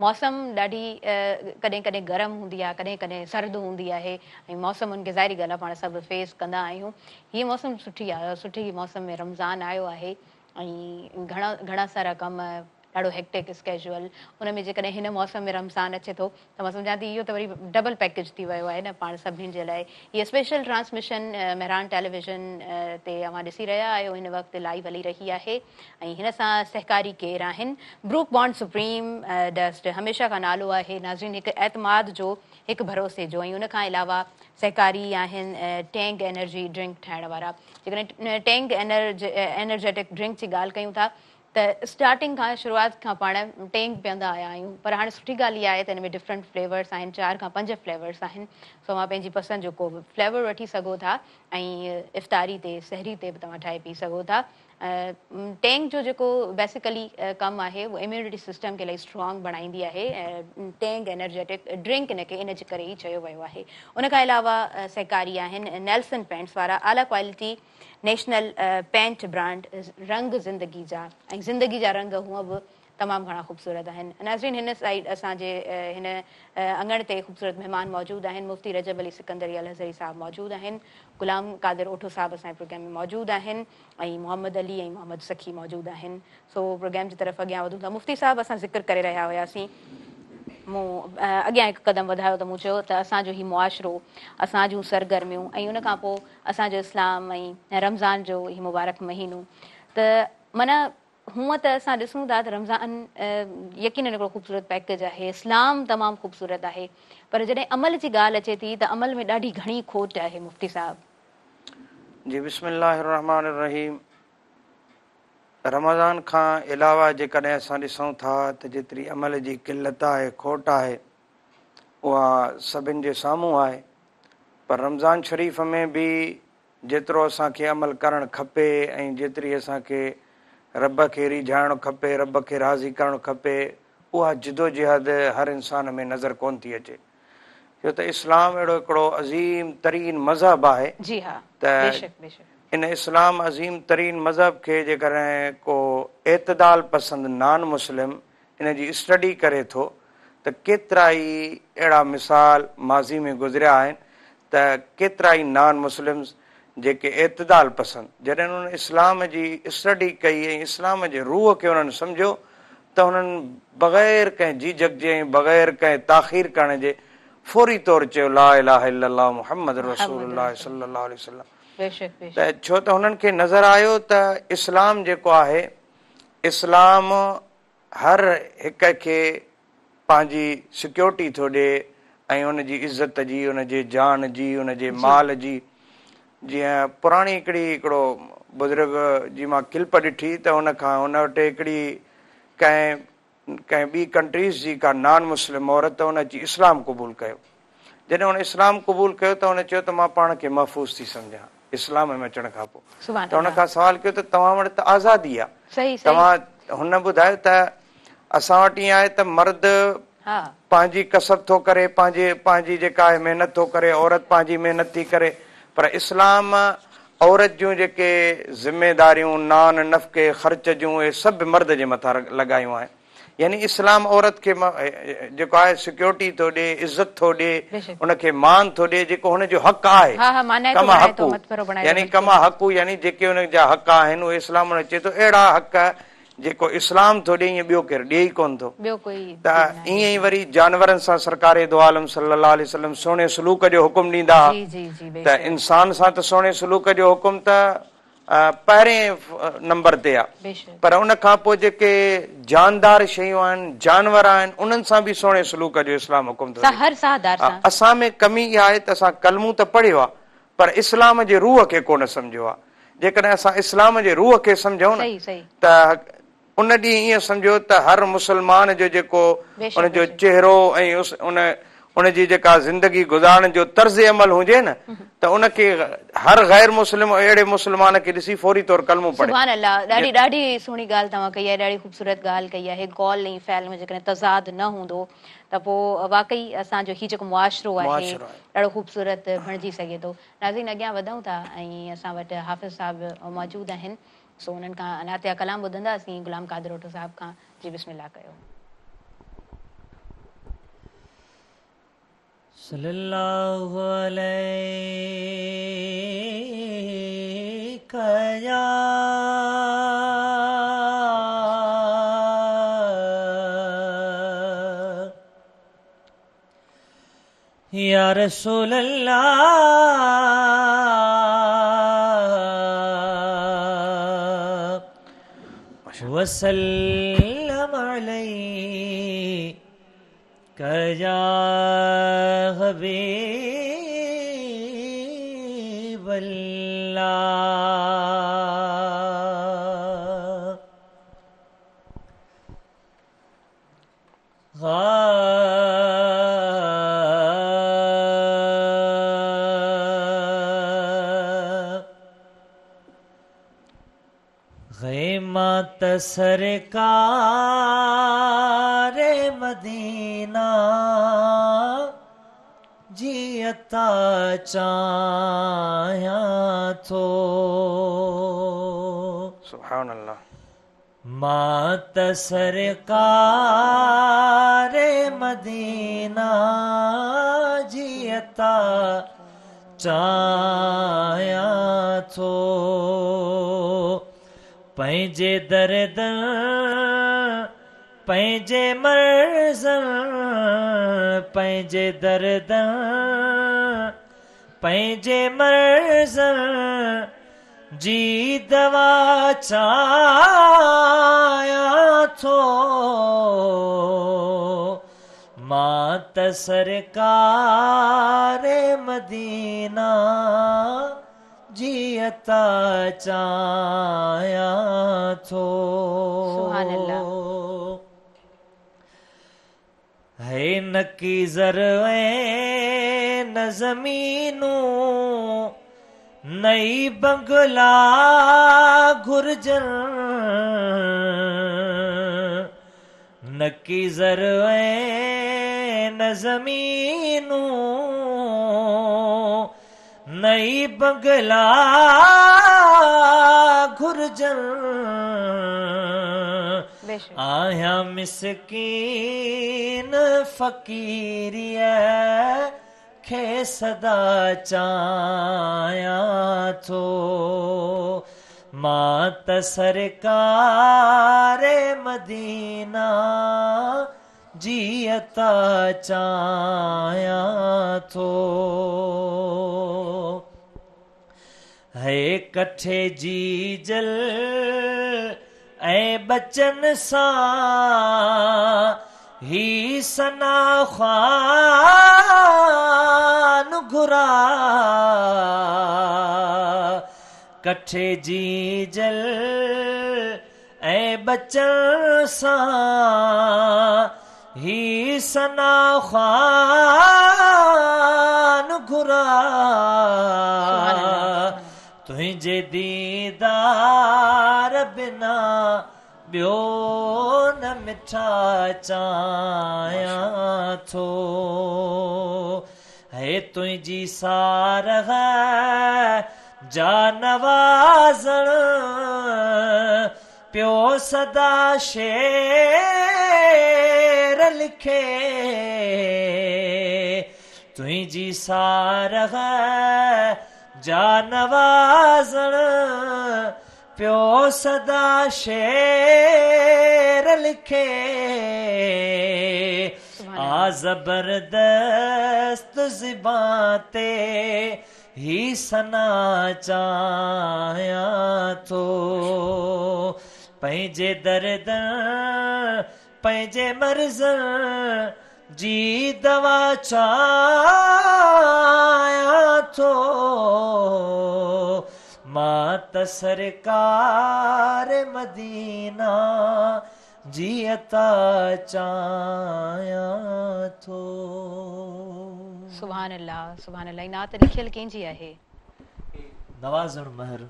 मौसम ॾाढी कॾहिं कॾहिं गरम हूंदी आहे कॾहिं कॾहिं सर्दु हूंदी आहे ऐं मौसमुनि खे ज़ाहिरी ॻाल्हि आहे पाण सभु फेस कंदा आहियूं हीअ मौसम सुठी आहे सुठी मौसम में रमज़ान आयो आहे ऐं घणा घणा सारा कम ॾाढो हेक्टिक स्केजुअल उन में जेकॾहिं हिन मौसम में रमज़ान अचे थो त मां सम्झां थी इहो त वरी डबल पैकेज थी वियो आहे न पाण सभिनी जे लाइ इहे स्पेशल ट्रांसमिशन महिरान टेलीविज़न ते अवां ॾिसी रहिया आहियो हिन वक़्तु लाइव हली रही आहे ऐं हिन सां सहकारी केरु आहिनि ब्रूक बॉन्ड सुप्रीम डस्ट हमेशह खां नालो आहे नाज़रीन हिकु एतमाद जो हिकु भरोसे जो ऐं उनखां अलावा सहकारी आहिनि टैंक एनर्जी ड्रिंक ठाहिण वारा जेकॾहिं टैंक एनर्ज एनर्जेटिक ड्रिंक जी ॻाल्हि कयूं था त स्टार्टिंग खां शुरूआति खां पाण टेंग पीअंदा आया आहियूं पर हाणे सुठी ॻाल्हि इहा आहे त हिन में डिफरेंट फ्लेवर्स आहिनि चारि खां पंज फ्लेवर्स आहिनि सो मां पंहिंजी पसंदि जो को बि फ्लेवर वठी सघो था ऐं इफ़्तारी ते सहरी ते बि तव्हां ठाहे पी सघो था टैंक जो जेको बेसिकली कमु आहे उहो इम्यूनिटी सिस्टम खे इलाही स्ट्रॉन्ग बणाईंदी आहे टैंक एनर्जेटिक ड्रिंक इनखे इन जे करे ई चयो वियो आहे उनखां अलावा सहकारी आहिनि नैल्सन पेंट्स वारा आला क्वालिटी नेशनल पेंट ब्रांड रंग ज़िंदगी जा ऐं ज़िंदगी जा रंग हूअं बि तमामु घणा ख़ूबसूरत आहिनि नाज़रीन हिन साइड असांजे हिन अङण ते ख़ूबसूरत महिमान मौजूदु आहिनि मुफ़्ती रजब अली सिकंदरी अल हज़री मौजूदु आहिनि गुलाम कादर ओठो साहिबु असांजे प्रोग्राम में मौजूदु आहिनि ऐं मोहम्मद अली ऐं मोहम्मद सखी मौजूदु आहिनि सो प्रोग्राम जी तरफ़ अॻियां वधूं था मुफ़्ती साहबु असां ज़िक्र करे रहिया हुआसीं मूं अॻियां हिकु क़दम वधायो त मूं चयो त असांजो हीउ मुआशिरो असां जूं सरगर्मियूं ऐं उनखां पोइ असांजो इस्लाम ऐं रमज़ान जो हीउ मुबारक महीनो त मन हूअं त असां ॾिसूं था त रमज़ान यकीन हिकिड़ो ख़ूबसूरत पैकेज आहे इस्लाम तमामु ख़ूबसूरत आहे पर जॾहिं अमल जी ॻाल्हि अचे थी त अमल में ॾाढी घणी खोट आहे मुफ़्ती रमज़ान खां अलावा जेकॾहिं असां ॾिसूं था त जेतिरी अमल जी किलत आहे खोट आहे उहा सभिनि जे साम्हूं आहे पर रमज़ान शरीफ़ में बि जेतिरो असांखे अमल करणु खपे ऐं जेतिरी असांखे रब खे रिझाइणु खपे रब खे राज़ी करणु खपे उहा जिदो जहद हर इंसान में नज़र कोन थी अचे छो त इस्लाम अहिड़ो हिकिड़ो अज़ीम तरीन मज़हब आहे त इन इस्लाम अज़ीम तरीन मज़हब खे जेकॾहिं को एतदाल पसंदि नॉन मुस्लिम इन जी स्टडी करे थो त केतिरा ई अहिड़ा मिसाल माज़ी में गुज़रिया आहिनि त केतिरा ई नॉन मुस्लिम्स जेके इतदाल पसंदि जॾहिं हुननि इस्लाम जी स्टडी कई ऐं इस्लाम जे रूह खे हुननि सम्झो त हुननि बग़ैर कंहिं जीझक जे ऐं बग़ैर कंहिं ताख़ीर करण जे फौरी तौरु चयो ला रसूल त छो त हुननि खे नज़र आयो त इस्लाम जेको आहे इस्लाम हर हिक खे पंहिंजी सिक्योरिटी थो ॾिए ऐं उन इज़त जी उन जान जी उनजे माल जी जीअं पुराणी हिकिड़ी हिकिड़ो बुज़ुर्ग जी मां किल्प ॾिठी त हुन खां हुन वटि हिकिड़ी कंहिं कंहिं ॿी कंट्रीस जी का नॉन मुस्लिम औरत हुनजी इस्लाम क़बूल कयो जॾहिं हुन इस्लाम क़बूल कयो त हुन चयो त मां पाण खे महफ़ूज़ थी सम्झां इस्लाम में अचण खां पोइ त हुन खां सुवालु कयो त तव्हां वटि त आज़ादी आहे तव्हां हुन ॿुधायो त असां वटि ईअं आहे त मर्द पंहिंजी कसब थो करे पंहिंजे पंहिंजी जेका आहे महिनत थो करे औरत पंहिंजी महिनत थी करे पर इस्लाम औरत जूं जेके ज़िमेदारियूं नान नफ़के ख़र्च जूं इहे सभु मर्द जे मथां लॻायूं आहिनि यानी इस्लाम औरत खे जेको आहे सिक्योरिटी थो ॾे इज़त थो ॾे हुनखे मान थो ॾे जेको हुनजो हक़ आहे कमा हक़ यानी कमा हक़ यानी जेके हुनजा हक़ आहिनि उहे इस्लाम चए थो अहिड़ा हक़ जेको इस्लाम थो ई कोन थो वरी पर खां पोइ जेके जानदार शयूं आहिनि जानवर आहिनि उन्हनि सां बि सलूक जो इस्लाम हुकुम असां में कमी इहा आहे त असां कलमू त पढ़ियो आहे पर इस्लाम जे रूह खे कोन सम्झो आहे जेकॾहिं असां इस्लाम जे रूह खे सम्झूं न उन ॾींहुं ईअं सम्झो त हर मुसलमान जो जेको उनजो चेहरो ऐं जेका ज़िंदगी गुज़ारण जो तर्ज़ अमल हुजे न त उनखे हर ग़ैर पोइ वाक़ई असांजो हीउ जेको मुआशिरो आहे ॾाढो ख़ूबसूरत बणिजी सघे थो हाफ़िज़ साहिब मौजूदु आहिनि हुननि खां अञात कलाम ॿुधंदासीं गुलाम कादरोटो साहिब खां सुला وسلم عليك يا حبيب सरकार मदीना जीअता चाहियां थो सुभान अल्लाह मां त सरकार मदीना जियता चाया थो तो। पंहिंजे दर्द पंहिंजे मर्ज़ पंहिंजे दर्द पंहिंजे मर्ज़ जी दवा छा थो मां त सरकार मदीना करता चाया थो तो। है नकी जरवे न जमीनू नई बंगला गुर्जर नकी जरवे न जमीनू नई बगला घुरजन आया मिसकीन फकीरिया खे सदा चाया थो तो। मात सरकार मदीना जीअ चाया थो हे कठे जी जल ऐं बचन सां ही सना ख्ारु घुरा कठे जी जल ऐं बचन सां ہی سنا خان گھرا تجھے دیدار بنا بیو ن مٹھا چایا تھو ہے تجی سار ہے جانواز پیو سدا شیر लिखे तुंहिंजी सार जा नवाज़ण पियो सदा शेर लिखे आ ज़बरदस्त ज़िबां ते ही सना चाहियां थो पंहिंजे दर्द पंहिंजे मर्ज़ जी दवा चाया थो मां त सरकार मदीना जीअं चाहियां थो सुभान अलाह सुभान अलाह इनात लिखियलु कंहिंजी आहे नवाज़ण महर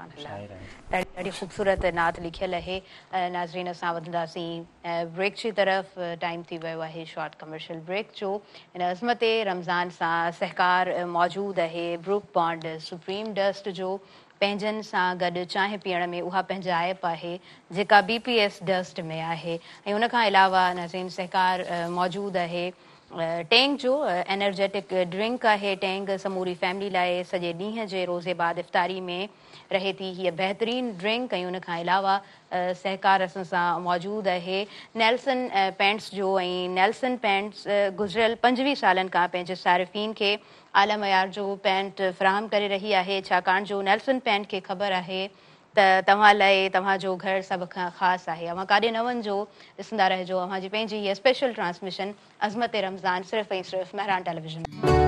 ॾाढी ख़ूबसूरत नात लिखल है नाज़रीन असां वधंदासीं ब्रेक की तरफ़ टाइम थी वियो आहे शॉर्ट कमर्शियल ब्रेक जो इन अज़मत रमज़ान सां सहकार मौजूद है ब्रूक बॉन्ड सुप्रीम डस्ट जो पंहिंजनि सां गॾु चांहि पीअण में उहा पंहिंजाइप आहे जेका बी पी एस डस्ट में आहे ऐं अलावा नाज़रीन सहकार मौजूद है टैंक जो एनर्जेटिक ड्रिंक है टैंग समूरी फैमिली लाए सजे ॾींहं जे रोज़े बाद इफ़्तारी में रहे थी हीअ बेहतरीन ड्रिंक ऐं उन अलावा सहकार असा मौजूद है नेल्सन पेंट्स जो नेल्सन पेंट्स गुजरल पंजवीह साल सार्फिन के आला मयार जो पेंट फ़राहम कर रही है छाकाणि जो नेल्सन पेंट के ख़बर है जो घर सब खास है आहे अवां काॾे न वञिजो स्पेशल ट्रांसमिशन अज़मत रमज़ान सिर्फ़ सिर्फ़ मेहरान टेलीविजन टेलीविजन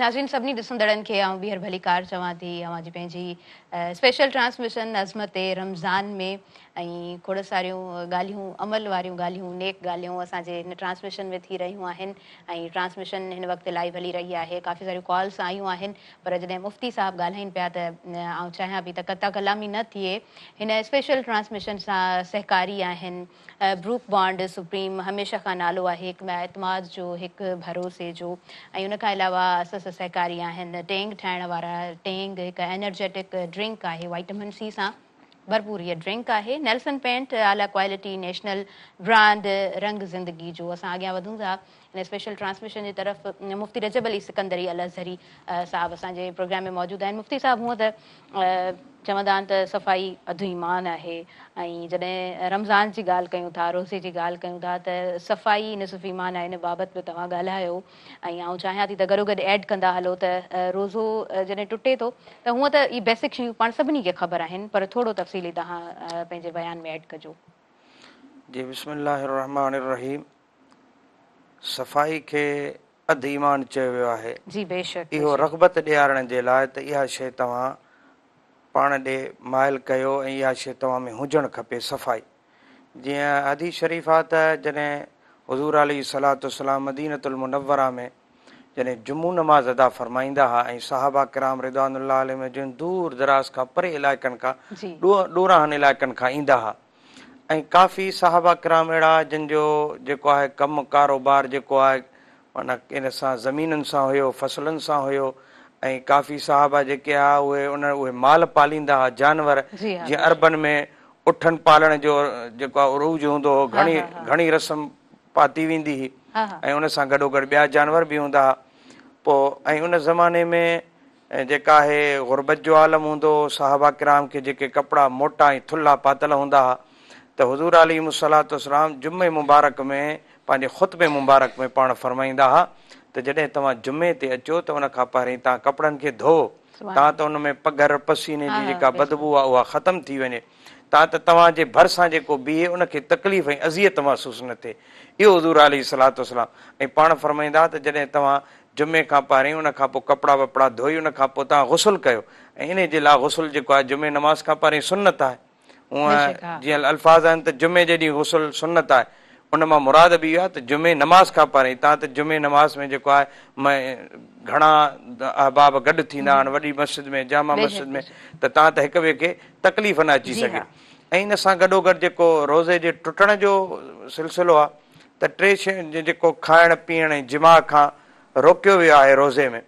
नाज़रीन सभी दिसंदड़न के ऐं भली कार चवां थी स्पेशल ट्रांसमिशन अज़मत रमज़ान में ऐं थोरा सारियूं ॻाल्हियूं अमल वारियूं ॻाल्हियूं नेक ॻाल्हियूं असांजे हिन ट्रांसमिशन में थी रहियूं आहिनि ऐं ट्रांसमिशन हिन वक़्तु लाइव हली रही आहे काफ़ी सारियूं कॉल्स आयूं आहिनि पर जॾहिं मुफ़्ती साहिबु ॻाल्हाइनि पिया त ऐं चाहियां पई त कता कलामी न थिए हिन स्पेशल ट्रांसमिशन सां सहकारी आहिनि बॉन्ड सुप्रीम हमेशह खां नालो आहे हिकु एतमाद जो हिकु भरोसे जो ऐं अलावा असस सहकारी आहिनि टेंग ठाहिण वारा टेंग हिकु एनर्जेटिक ड्रिंक आहे वाइटमिन सी सां भरपूर ये ड्रिंक आहे नेल्सन पेंट आला क्वालिटी नेशनल ब्रांड रंग ज़िंदगी जो असां अॻियां वधूं था इन स्पेशल ट्रांसमिशन जी तरफ़ मुफ़्ती रजब अली सिकंदरी अलरी साहब असांजे प्रोग्राम में मौजूदु आहिनि मुफ़्ती साहब हूअं त चवंदा आहिनि त सफ़ाई अदूईमान आहे ऐं जॾहिं रमज़ान जी ॻाल्हि कयूं था रोज़े जी ॻाल्हि कयूं था त सफ़ाई न ईमान आहे इन बाबति तव्हां ॻाल्हायो ऐं आउं चाहियां थी त गॾोगॾु एड कंदा हलो त रोज़ो जॾहिं टुटे थो त हूअ त इहे बेसिक शयूं पाण सभिनी खे ख़बर आहिनि पर थोरो तफ़सीली तव्हां पंहिंजे बयान में ऐड कजो सफ़ाई खे अधु ईमान चयो वियो आहे इहो रगबत ॾियारण जे लाइ त इहा शइ तव्हां पाण ॾे माइल कयो ऐं इहा शइ तव्हां में हुजणु खपे सफ़ाई जीअं अदी शरीफ़ आहे त जॾहिं हज़ूर सलाम मदीनतुल मुनवरा में जॾहिं जुमू नमाज़ अदा फ़रमाईंदा हुआ ऐं साहाबा किराम रिदवान जिन दूर दराज़ खां परे इलाइक़नि खां डोरहन इलाइक़नि खां ईंदा हुआ ऐं काफ़ी साहबा क्राम अहिड़ा जिनि जो जेको आहे कमु कारोबार जेको आहे माना इन सां ज़मीननि सां हुयो फसलनि सां हुयो ऐं काफ़ी साहबा जेके आहे उहे उन उहे माल पालींदा हुआ जानवर जीअं अरबनि में उठनि पालण जो जेको आहे उरूज हूंदो हो घणी घणी रस्म पाती वेंदी हुई ऐं उन सां गॾोगॾु ॿिया जानवर बि हूंदा हुआ पोइ ऐं उन ज़माने में जेका आहे गुरबत जो आलम हूंदो हो साहबा किराम खे जेके कपिड़ा मोटा ऐं थुल्हा पातल हूंदा हुआ त हज़ूर अली मुसलात सलाम जुमे मुबारक में पंहिंजे ख़ुतबे मुबारक में पाण फ़रमाईंदा हुआ त जॾहिं तव्हां जुमे ते अचो त हुन खां पहिरीं तव्हां कपिड़नि खे धो तव्हां त हुन में पघर पसीने जी जेका बदबू आहे उहा ख़तमु थी वञे तव्हां त तव्हांजे भरिसां जेको बीहे उनखे तकलीफ़ ऐं अज़ीयत महसूसु न थिए इहो हज़ूर अली सलातो सलाम ऐं पाण फ़रमाईंदा त जॾहिं तव्हां जुमे खां पहिरीं उन खां पोइ कपिड़ा वपड़ा धोई उन खां पोइ तव्हां ग़सल कयो ऐं इन जे लाइ गुसुल जेको आहे जुमे नमाज़ खां पहिरीं सुनत आहे उहा जीअं अल्फ़ आहिनि त जुमे जे ॾींहुं गुसल सुनत आहे उन मां मुराद बि इहो आहे त जुमे नमाज़ खां पाणी तव्हां त जुमे नमाज़ में जेको आहे घणा अहबाब गॾु थींदा आहिनि वॾी मस्जिद में जामा मस्जिद में त तव्हां त हिक ॿिए खे तकलीफ़ न अची सघे ऐं इन सां गॾोगॾु जेको रोज़े जे टुटण जो सिलसिलो आहे त टे शयुनि जेको खाइण पीअण जुमा खां रोकियो वियो आहे रोज़े में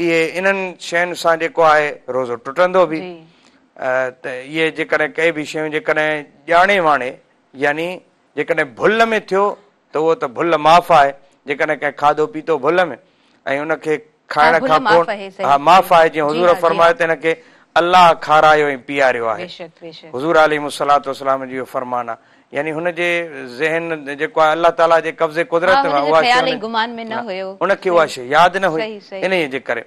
इहे इन्हनि शयुनि सां जेको आहे रोज़ो टुटंदो बि त इहे जेकॾहिं कंहिं बि शयूं जेकॾहिं ॼाणे वाणे यानी जेकॾहिं भुल में थियो त उहो त भुल माफ़ आहे जेकॾहिं कंहिं खाधो पीतो भुल में ऐं उनखे खाइण खां पोइ हा माफ़ आहे जीअं हज़ूर फरमायो त हिनखे अलाह खारायो ऐं पीआरियो आहे हज़ूर अली मुसलात वलाम जो फरमान आहे यानी हुन जे ज़हन जेको आहे अलाह ताला जे कब्ज़े कुदरत में उहा शइ यादि न हुई इन जे करे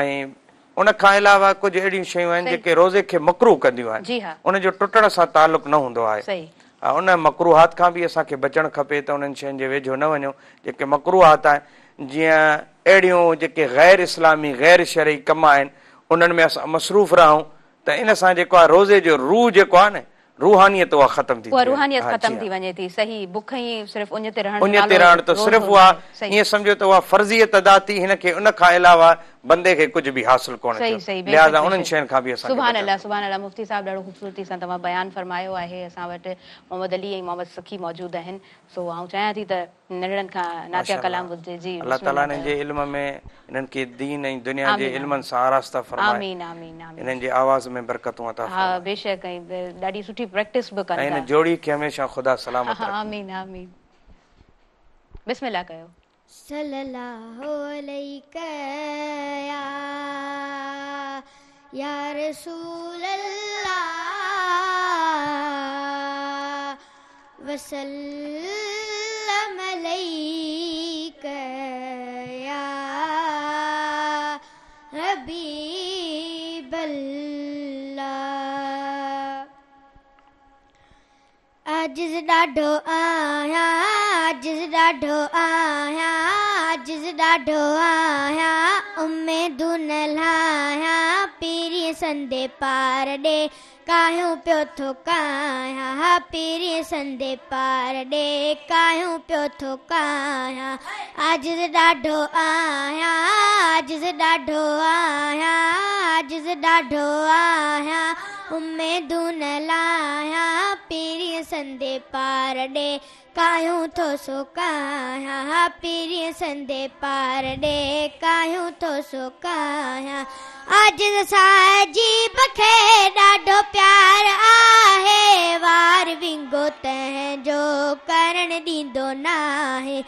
ऐं उन खां अलावा कुझु अहिड़ियूं शयूं आहिनि जेके रोज़े खे मकरू कंदियूं आहिनि उन जो टुटण सां तालुक न हूंदो आहे उन मकरूहात खां बि असांखे बचणु खपे त उन्हनि शयुनि जे वेझो न वञो जेके मकरूहात आहिनि जीअं अहिड़ियूं जेके गैर इस्लामी गैर शहर कम आहिनि उन्हनि में असां मसरूफ़ रहूं त इन सां जेको आहे रोज़े जो रूह जेको आहे न ते रहण त त ईअं सम्झो उहा तदा थी हिन खे उन खां अलावा بندے کي ڪجهه به حاصل ڪرڻو آهي صحيح صحيح بلاشبہ انن شان کان به سبحان الله سبحان الله مفتي صاحب ڏاڙو خوبصورتي سان توهان بيان فرمايو آهي اسا وٽ محمد علي ۽ محمد سڪي موجود آهن سو آءُ چاهيان ٿي ته نڙڻ کان ناطيا ڪلام گڏجي جي الله تالا ننجي علم ۾ انن کي دين ۽ دنيا جي علمن سان راهستو فرمائي آمين آمين آمين انن جي آواز ۾ برڪت آهي ها بيشڪ ڏاڙي سٺي پرڪٽس به ڪندا آهن جوڙي کي هميشه خدا سلامت सल्लल्लाहु अलैका या, या रसूल अल्लाह वसल्लम अलैका या हबीब अल्लाह अज ॾाढो आहियां अज ॾाढो आहियां अॼु ॾाढो आहियां उमेदु न लाहियां पीरी संदे पार ॾे कायूं पियो थो कयां हा पीरी संदे पार ॾे काऊं पियो थो कयां अजीज ॾाढो आहियां अॼु ॾाढो आहियां अॼु ॾाढो आहियां उमेदु लायां पीड़ीअ संदे पार ॾे कायूं थो सुकायां पीड़ीअ संदे पार ॾे कायूं थो सुकायां जी ॾाढो प्यारु आहे वार विंगो तंहिंजो करणु ॾींदो न आहे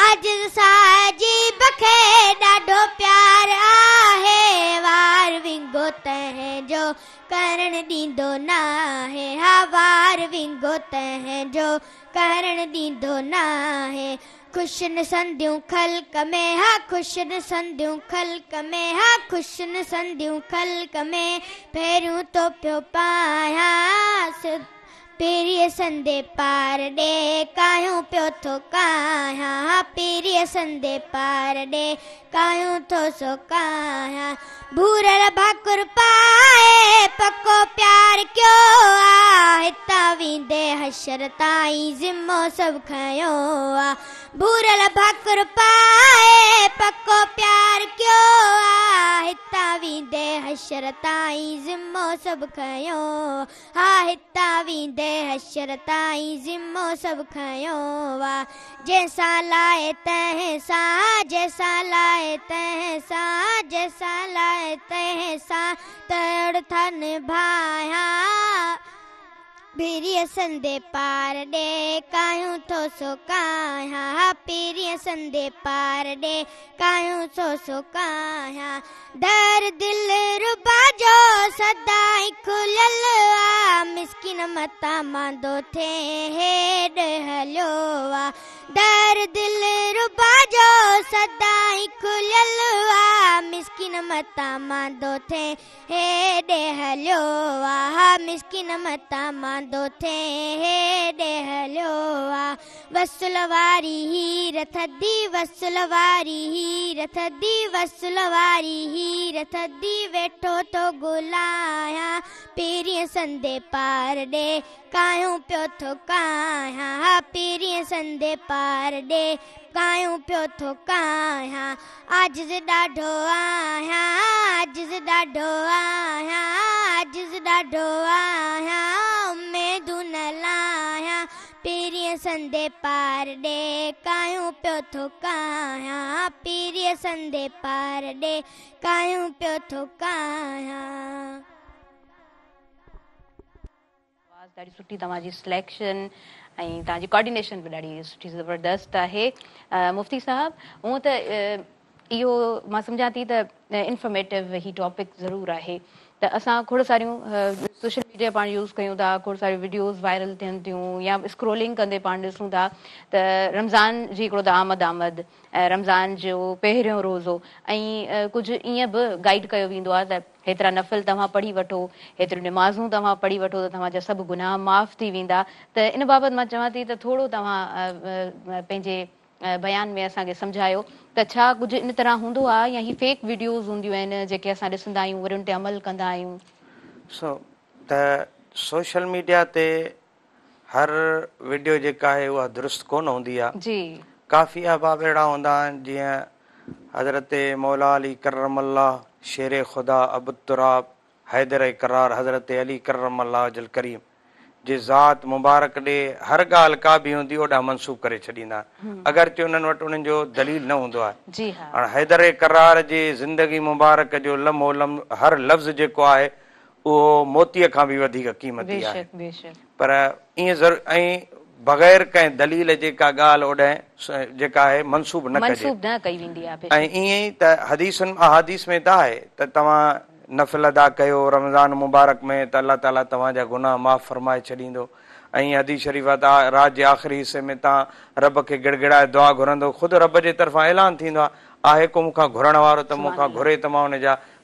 अॼ साजी ॾाढो प्यारु आहे ॾींदो न आहे वार विंगो त जो करणु ॾींदो न आहे ख़ुशियुनि संदियूं खलक में हा ख़ुशिन संदियूं खलक में ह ख़ुशिन संदियूं खलकमे पहिरियों तोपियो पायस पीरीअ संदे पार ॾे पियो थो संदे पार ॾे कायूं भूरल भाकुर पाए पको प्यार कयो हितां वेंदे ताईं खयो आहे भूरल भाकुर पाए हशर ताईं ज़िम्मो सभु खयो हा हितां वेंदे हशर ताईं ज़िम्मो सभु खयो जंहिंसां लाहे ता भाया पार े थोरीसंदे पार ॾे थो सुकिन मथा मां दर दिल रुबा जो सदा ही खुलियल हुआ मिसकिन मता मांदो थे हे डे हलो आ मिसकिन मता मांदो थे हे डे हलो आ वसुलवारी ही रथंदी वसूलवारी रथदी वसूल वारी ही रथंदी वेठो तो गुलाया पीरी संदे पार डे कायो पियो थका आहियां पीरी संदे पार डे कायो पियो थका आहियां अॼु ॾाढो अॼु ॾाढो आहियां अॼु ॾाढो न तव्हांजी सिलेक्शन ऐं तव्हांजी कॉर्डिनेशन बि ॾाढी सुठी ज़बरदस्त आहे मुफ़्ती साहबु हूअं त इहो मां सम्झां थी त इंफॉर्मेटिव ई टॉपिक ज़रूरु आहे त असां खोड़ सारियूं वीडियोज़ वायरल थियनि थियूं या स्क्रोलिंग कंदे पाण ॾिसूं था त रमज़ान जी हिकिड़ो त आमद आमद रमज़ान जो पहिरियों रोज़ो ऐं कुझु ईअं बि गाइड कयो वेंदो आहे त हेतिरा नफ़िल तव्हां पढ़ी वठो हेतिरियूं निमाज़ूं तव्हां पढ़ी वठो त तव्हांजा सभु गुनाह माफ़ थी वेंदा त इन बाबति मां चवां थी त थोरो तव्हां पंहिंजे बयान में असांखे समुझायो त छा कुझु इन तरह हूंदो आहे या ही फेक वीडियोज़ हूंदियूं आहिनि जेके असां ॾिसंदा आहियूं वरी उन ते अमल कंदा आहियूं त सोशल मीडिया ते हर वीडियो जेका आहे उहा दुरुस्त कोन हूंदी आहे काफ़ी अहबाब अहिड़ा हूंदा आहिनि जीअं हज़रत मौला अली कर्रम अला शेर ख़ुदा अबुतराब हैदर करार हज़रत अली करमला जल करीम जे ज़ात मुबारक ॾे हर ॻाल्हि का बि हूंदी ओॾा मनसूब करे छॾींदा अगरि चटिट उन्हनि जो दलील न हूंदो आहे हाणे हैदर करार जी ज़िंदगी मुबारक जो लम्हो लम हर लफ़्ज़ जेको आहे उहो मोतीअ खां बि वधीक क़ीमती आहे पर ईअं बग़ैर कंहिं दा जेका ऐं ईअं ई हदीस में त आहे त तव्हां नफ़िल अदा कयो रमज़ान मुबारक में त अल्ला ताला तव्हांजा गुनाह माफ़ फ़रमाए छॾींदो ऐं हदीस शरीफ़ त राति जे आख़िरी हिसे में तव्हां रब खे गिड़गिड़ाए दुआ घुरंदो ख़ुदि रब जे तरफ़ां ऐलान थींदो आहे आहे को मूंखां घुरण वारो त मूंखां घुरे त मां हुनजा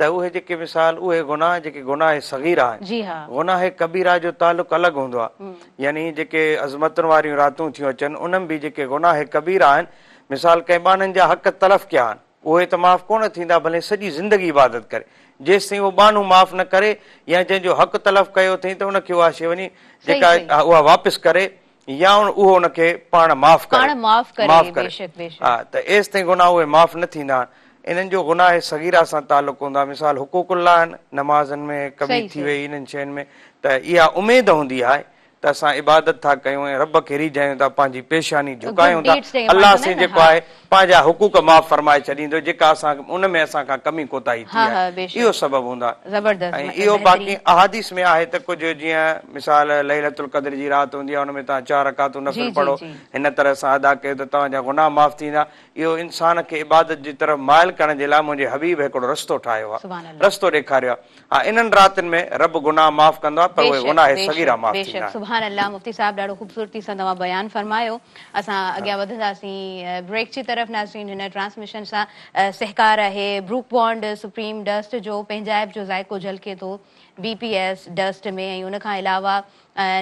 त उहे जेके मिसाल उहे गुनाह जेके गुनाह सगीरा आहिनि गुनाह कबीरा जो तालुक अलॻि हूंदो आहे यानी जेके अज़मतुनि वारियूं रातूं थियूं अचनि उन्हनि बि जेके गुनाह कबीरा आहिनि मिसाल कंहिं बाननि जा हक़ तलफ़ कया आहिनि उहे त माफ़ु कोन थींदा भले सॼी ज़िंदगी इबादत करे जेसि ताईं उहो बानू माफ़ु न करे या जंहिंजो हक़ तलफ़ कयो अथई त उनखे उहा शइ वञी जेका उहा वापसि करे या उहो उनखे पाण माफ़ु माफ़ु करे हा त एसि ताईं गुनाह उहे माफ़ु न थींदा आहिनि इन्हनि जो गुनाह सगीरा सां तालुक़ु हूंदो आहे मिसाल हुक़ूकुला आहिनि नमाज़नि में कमी थी वई इन्हनि शयुनि में त इहा उमेदु हूंदी आहे त असां इबादत था कयूं ऐं रब खे रिझायूं था पंहिंजी पेशानी झुकायूं था अलाह जेको आहे पंहिंजा हुकूक माफ़ फरमाए छॾींदो जेका असां उन में कमी कोताही थी इहो सबबु हूंदो ऐं इहो बाक़ी अहादीस में आहे त कुझु जीअं मिसाल लहलतु कद्र जी राति हूंदी आहे हुन में तव्हां चारि पढ़ो हिन तरह सां अदा कयो त तव्हांजा गुनाह माफ़ थींदा इहो इंसान खे इबादत जी तरफ़ माइल करण जे लाइ मुंहिंजे हबीब हिकिड़ो रस्तो ठाहियो आहे रस्तो ॾेखारियो आहे हा इन्हनि में रब गुनाह माफ़ कंदो आहे पर गुनाह सगीरा माफ़ सुभाणे अलाह मुफ़्ती साहब ॾाढो ख़ूबसूरती सां तव्हां बयानु फरमायो असां अॻियां वधंदासीं ब्रेक जी तरफ़ नासीन हिन ट्रांसमिशन सां सहकार है ब्रूक बॉन्ड सुप्रीम डस्ट जो पंहिंजाइप जो ज़ाइको झलके तो बीपीएस पी डस्ट में उनखा अलावा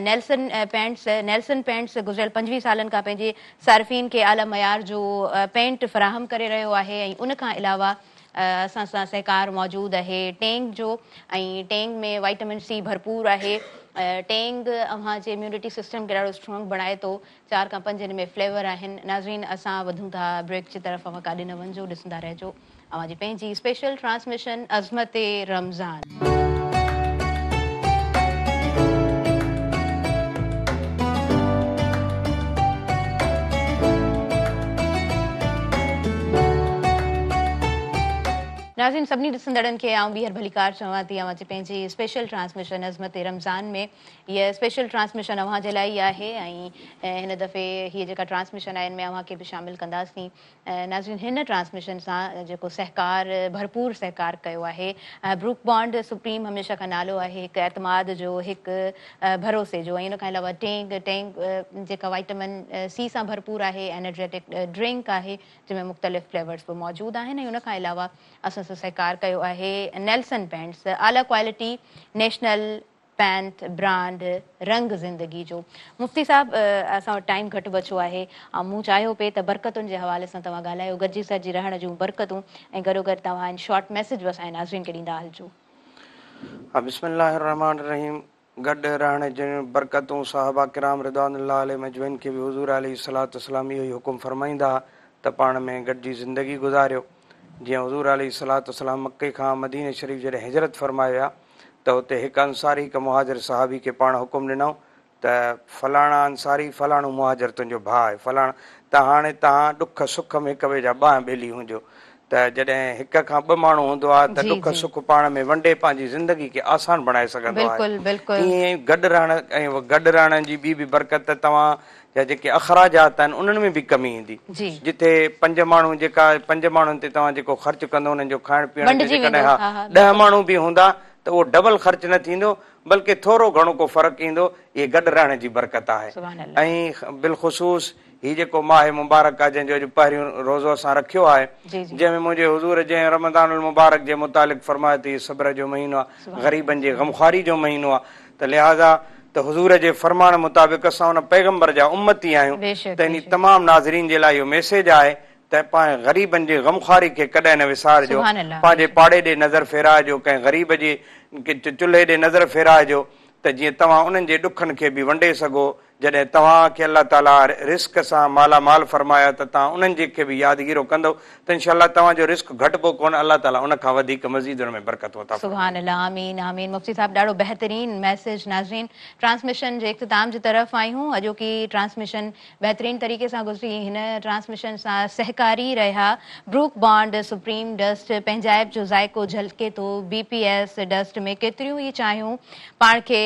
नेल्सन पेंट्स नेल्सन पेंट्स गुज़िरियल पंजवीह सालनि सार्फ़िन के आला मयार जो पेंट फ़राहम कर रो है ऐं उन अलावा असां सहकार मौजूद है टैंक जो ऐं में वाइटमिन सी भरपूर है टेंग अव्हांजे इम्यूनिटी सिस्टम खे ॾाढो स्ट्रॉन्ग बणाए थो चारि खां पंज में फ्लेवर आहिनि नाज़रीन असां वधूं था ब्रेक जी तरफ़ां काॾे न वञिजो ॾिसंदा रहिजो अव्हांजी पंहिंजी स्पेशल ट्रांसमिशन अज़मत रमज़ान नाज़न सभिनी ॾिसंदड़नि खे ऐं ॿीहर भली कार चवां थी पंहिंजी स्पेशल ट्रांसमिशन अज़मत रमज़ान में हीअ स्पेशल ट्रांसमिशन अव्हांजे लाइ ई आहे ऐं हिन दफ़े हीअ जेका ट्रांसमिशन आहे हिन में अव्हांखे बि शामिलु कंदासीं ऐं नाज़िन हिन ट्रांसमिशन सां जेको सहकार भरपूर सहकार कयो आहे ऐं ब्रूक बॉन्ड सुप्रीम हमेशह खां नालो आहे हिक एतमाद जो हिकु भरोसे जो ऐं उनखां अलावा टेंग टेंग जेका वाइटमिन सी सां भरपूर आहे एनर्जेटिक ड्रिंक आहे जंहिंमें मुख़्तलिफ़ फ्लेवर्स बि मौजूदु आहिनि ऐं उनखां अलावा असां سہکار کيو آهي نيلسن پينٽس الاء کوالٽي نيشنل پينٽ برانڊ رنگ زندگي جو مفتي صاحب اسان وقت گھٽ بچو آهي امو چاهيو پي ته برڪتون جي حواله سان توهان گلايو گرجي سجي رهڻ جو برڪتون ۽ گھر گھر توهان ان شارٽ ميسج وسائين ناظرين کي ڏيندا هلجو اب بسم الله الرحمن الرحيم گڏ رهڻ جي برڪتون صحابہ کرام رضوان الله عليهم اجمعين کي حضور علي صلي الله عليه وسلم هي हुڪم فرمائيندا ته پڻ ۾ जीअं हज़ूर आली सलाह मके खां मदीन शरीफ़ जॾहिं हिजरत फ़र्मायो त हुते हिकु अंसारी हिकु मुहाजर साहबी खे पाण हुकुम ॾिनऊं त फलाणा अंसारी फलाणो मुहाजर तुंहिंजो भाउ आहे फलाणा त हाणे तव्हां ॾुख सुख में हिकु ॿिए जा ॿाह ॿेली त जॾहिं हिक खां ॿ माण्हू हूंदो आहे त ॾुख सुख पाण में वंडे पंहिंजी ज़िंदगी खे आसान बणाए सघंदो आहे गॾु रहण जी ॿी बि बरकत तव्हां जेके अख़राजात आहिनि उन्हनि में बि कमी ईंदी जिथे पंज माण्हू जेका पंज माण्हुनि ते तव्हां जेको ख़र्च कंदो खाइण पीअण ॾह माण्हू बि हूंदा त उहो डबल ख़र्च न थींदो बल्कि थोरो घणो को फ़र्क़ु ईंदो इहे गॾु रहण जी बरक़त आहे ऐं बिल ख़सूस जेको माहे मुबारक आहे जंहिंजो अॼु पहिरियों रोज़ो असां रखियो आहे जंहिंमें मुंहिंजे हज़ूर जे रमज़ान मुबारक जे मुतालती सब्र जो महीनो आहे ग़रीबनि जे ग़मखारी जो महीनो आहे त लिहाज़ा त हुज़ूर जे फ़रमान मुताबिक़ असां हुन पैगम्बर जा उमती आहियूं त हिन तमामु नाज़रीन जे लाइ इहो मैसेज आहे त पंहिंजे ग़रीबनि जे ग़मखारी खे कॾहिं न विसारिजो पंहिंजे पाड़े ॾे नज़र फेराइजो कंहिं ग़रीब जे चुल्हे ॾे नज़र फेराइजो त जीअं तव्हां उन्हनि जे ॾुखनि खे बि वंडे सघो जॾहिं तव्हांखे अलाह ताला रिस्क सां मालामाल फरमाया त तव्हां उन्हनि जे बि यादगिरो कंदव त इनशा तव्हांजो रिस्क घटिबो कोन अलाह ताला उन वधीक मज़ीद उन में बरकत वता मुफ़्ती साहिबु ॾाढो बहितरीनु मैसेज नाज़रीन ट्रांसमिशन जे इख़्तिताम जी तरफ़ आहियूं अॼोकी ट्रांसमिशन बहितरीनु तरीक़े सां गुज़री हिन ट्रांसमिशन सां सहकारी रहिया ब्रूक बॉन्ड सुप्रीम डस्ट पंहिंजाइब जो ज़ाइको झलके थो बी पी एस डस्ट में केतिरियूं ई चाहियूं पाण खे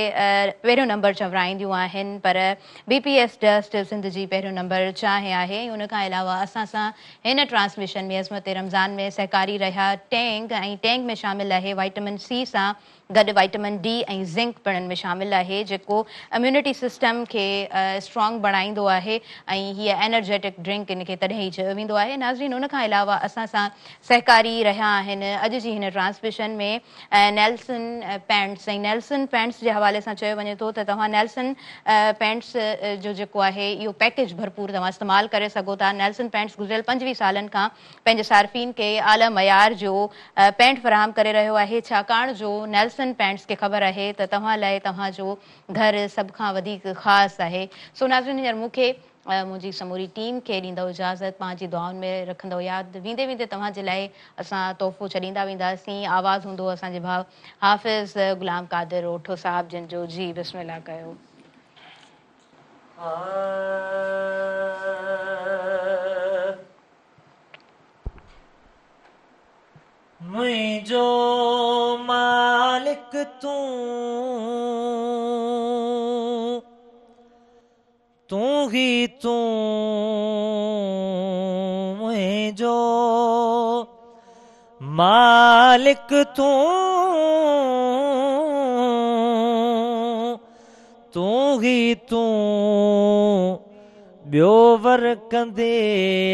पहिरियों नंबर चवराईंदियूं आहिनि पर बीपीएस डस्ट सिंध जी पे नंबर चाह आहे उन अलावा असा सां ट्रांसमिशन में अज़मत रमज़ान में सहकारी रहा टैंक टैंक में शामिल है वाइटमिन सी सा गॾु वाइटमिन डी ऐं ज़िंक पिणनि में शामिलु आहे जेको इम्यूनिटी सिस्टम खे स्ट्रॉन्ग बणाईंदो आहे ऐं हीअ एनर्जेटिक ड्रिंक इन खे तॾहिं ई चयो वेंदो आहे नाज़रीन उन खां अलावा असांसां सहकारी रहिया आहिनि अॼु जी हिन ट्रांसमिशन में नैल्सन पैंट्स ऐं नैल्सन पैंट्स जे हवाले सां चयो वञे थो त तव्हां नैल्सन पैंट्स जो जेको आहे इहो पैकेज भरपूर तव्हां इस्तेमालु करे सघो था नैल्सन पैंट्स गुज़िरियल पंजवीह सालनि खां पंहिंजे सारफ़िन खे आला मयार जो पैंट फराहम करे रहियो आहे छाकाणि जो नैल्स टसन पैंट्स खे ख़बर है त तव्हां लाइ तव्हांजो घर सब का वधीक ख़ासि आहे सो नाज़रीन हींअर मुख्य मुझी समूरी टीम के ॾींदव इजाज़त पाँच दुआउनि में रख याद वेंदे वेंदे तव्हांजे अस तोहफ़ो छींदा वेंदासीं आवाज होंद असांजे भाव हाफ़िज़ ग़ुलाम कादिर ओठो साहब जिन जो जी बिस्मिला कयो મે જો માલિક તું તુંહી તું મે જો માલિક તું તુંહી તું બયોર કંદે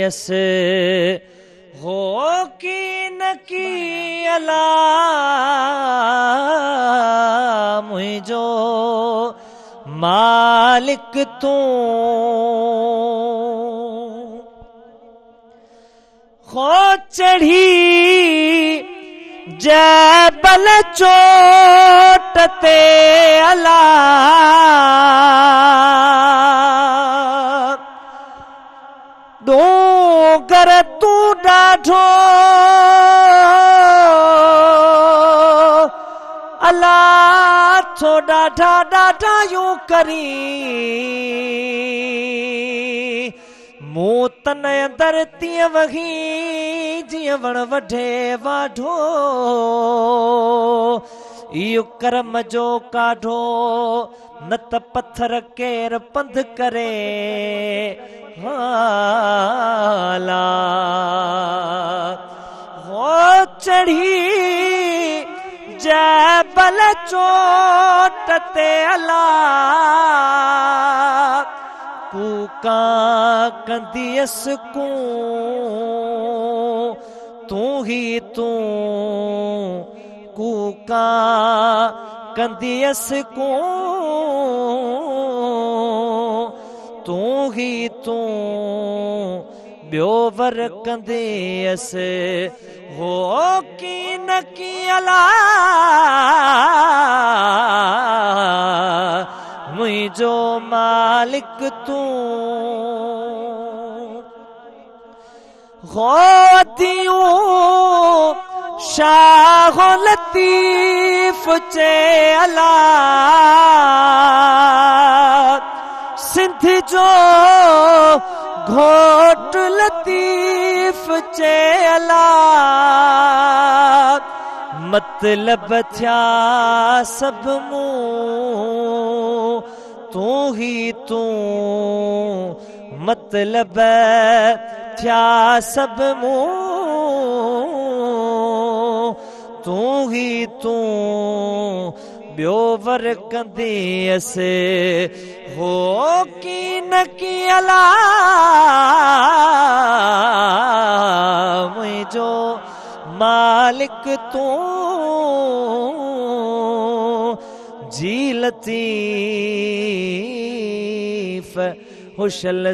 અસ हो की न की अला मुझो मालिक तू खो चढ़ी जय बल चोट ते अला डोगरत ॾाढो अला छो ॾाढा ॾाढायूं करी मूं तन दर तीअं वही जीअं वण वढे वाढो इहो कर्म जो काढो न त पत्थर केर पंध करे हाला हो चढ़ी जय बल चोट ते अला कूका कंदियसि कूं तूं ही तू कूका कंदियस को तू ही तू ॿियोवर कंदियसि हो की न की अला मुंहिंजो मालिक तूं हो दियूं शाह लतीफ चे अला सिंध जो घोट लतीफ़ चे अला मतलब थिया सभु तू ही तू मतलब थिया सब मूं तूं ही तूं ॿियो वर कंदी हो की न कीअं मुंहिंजो मालिक तूं झील हुशल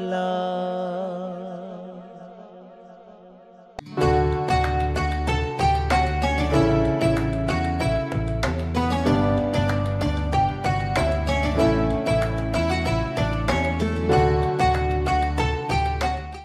अला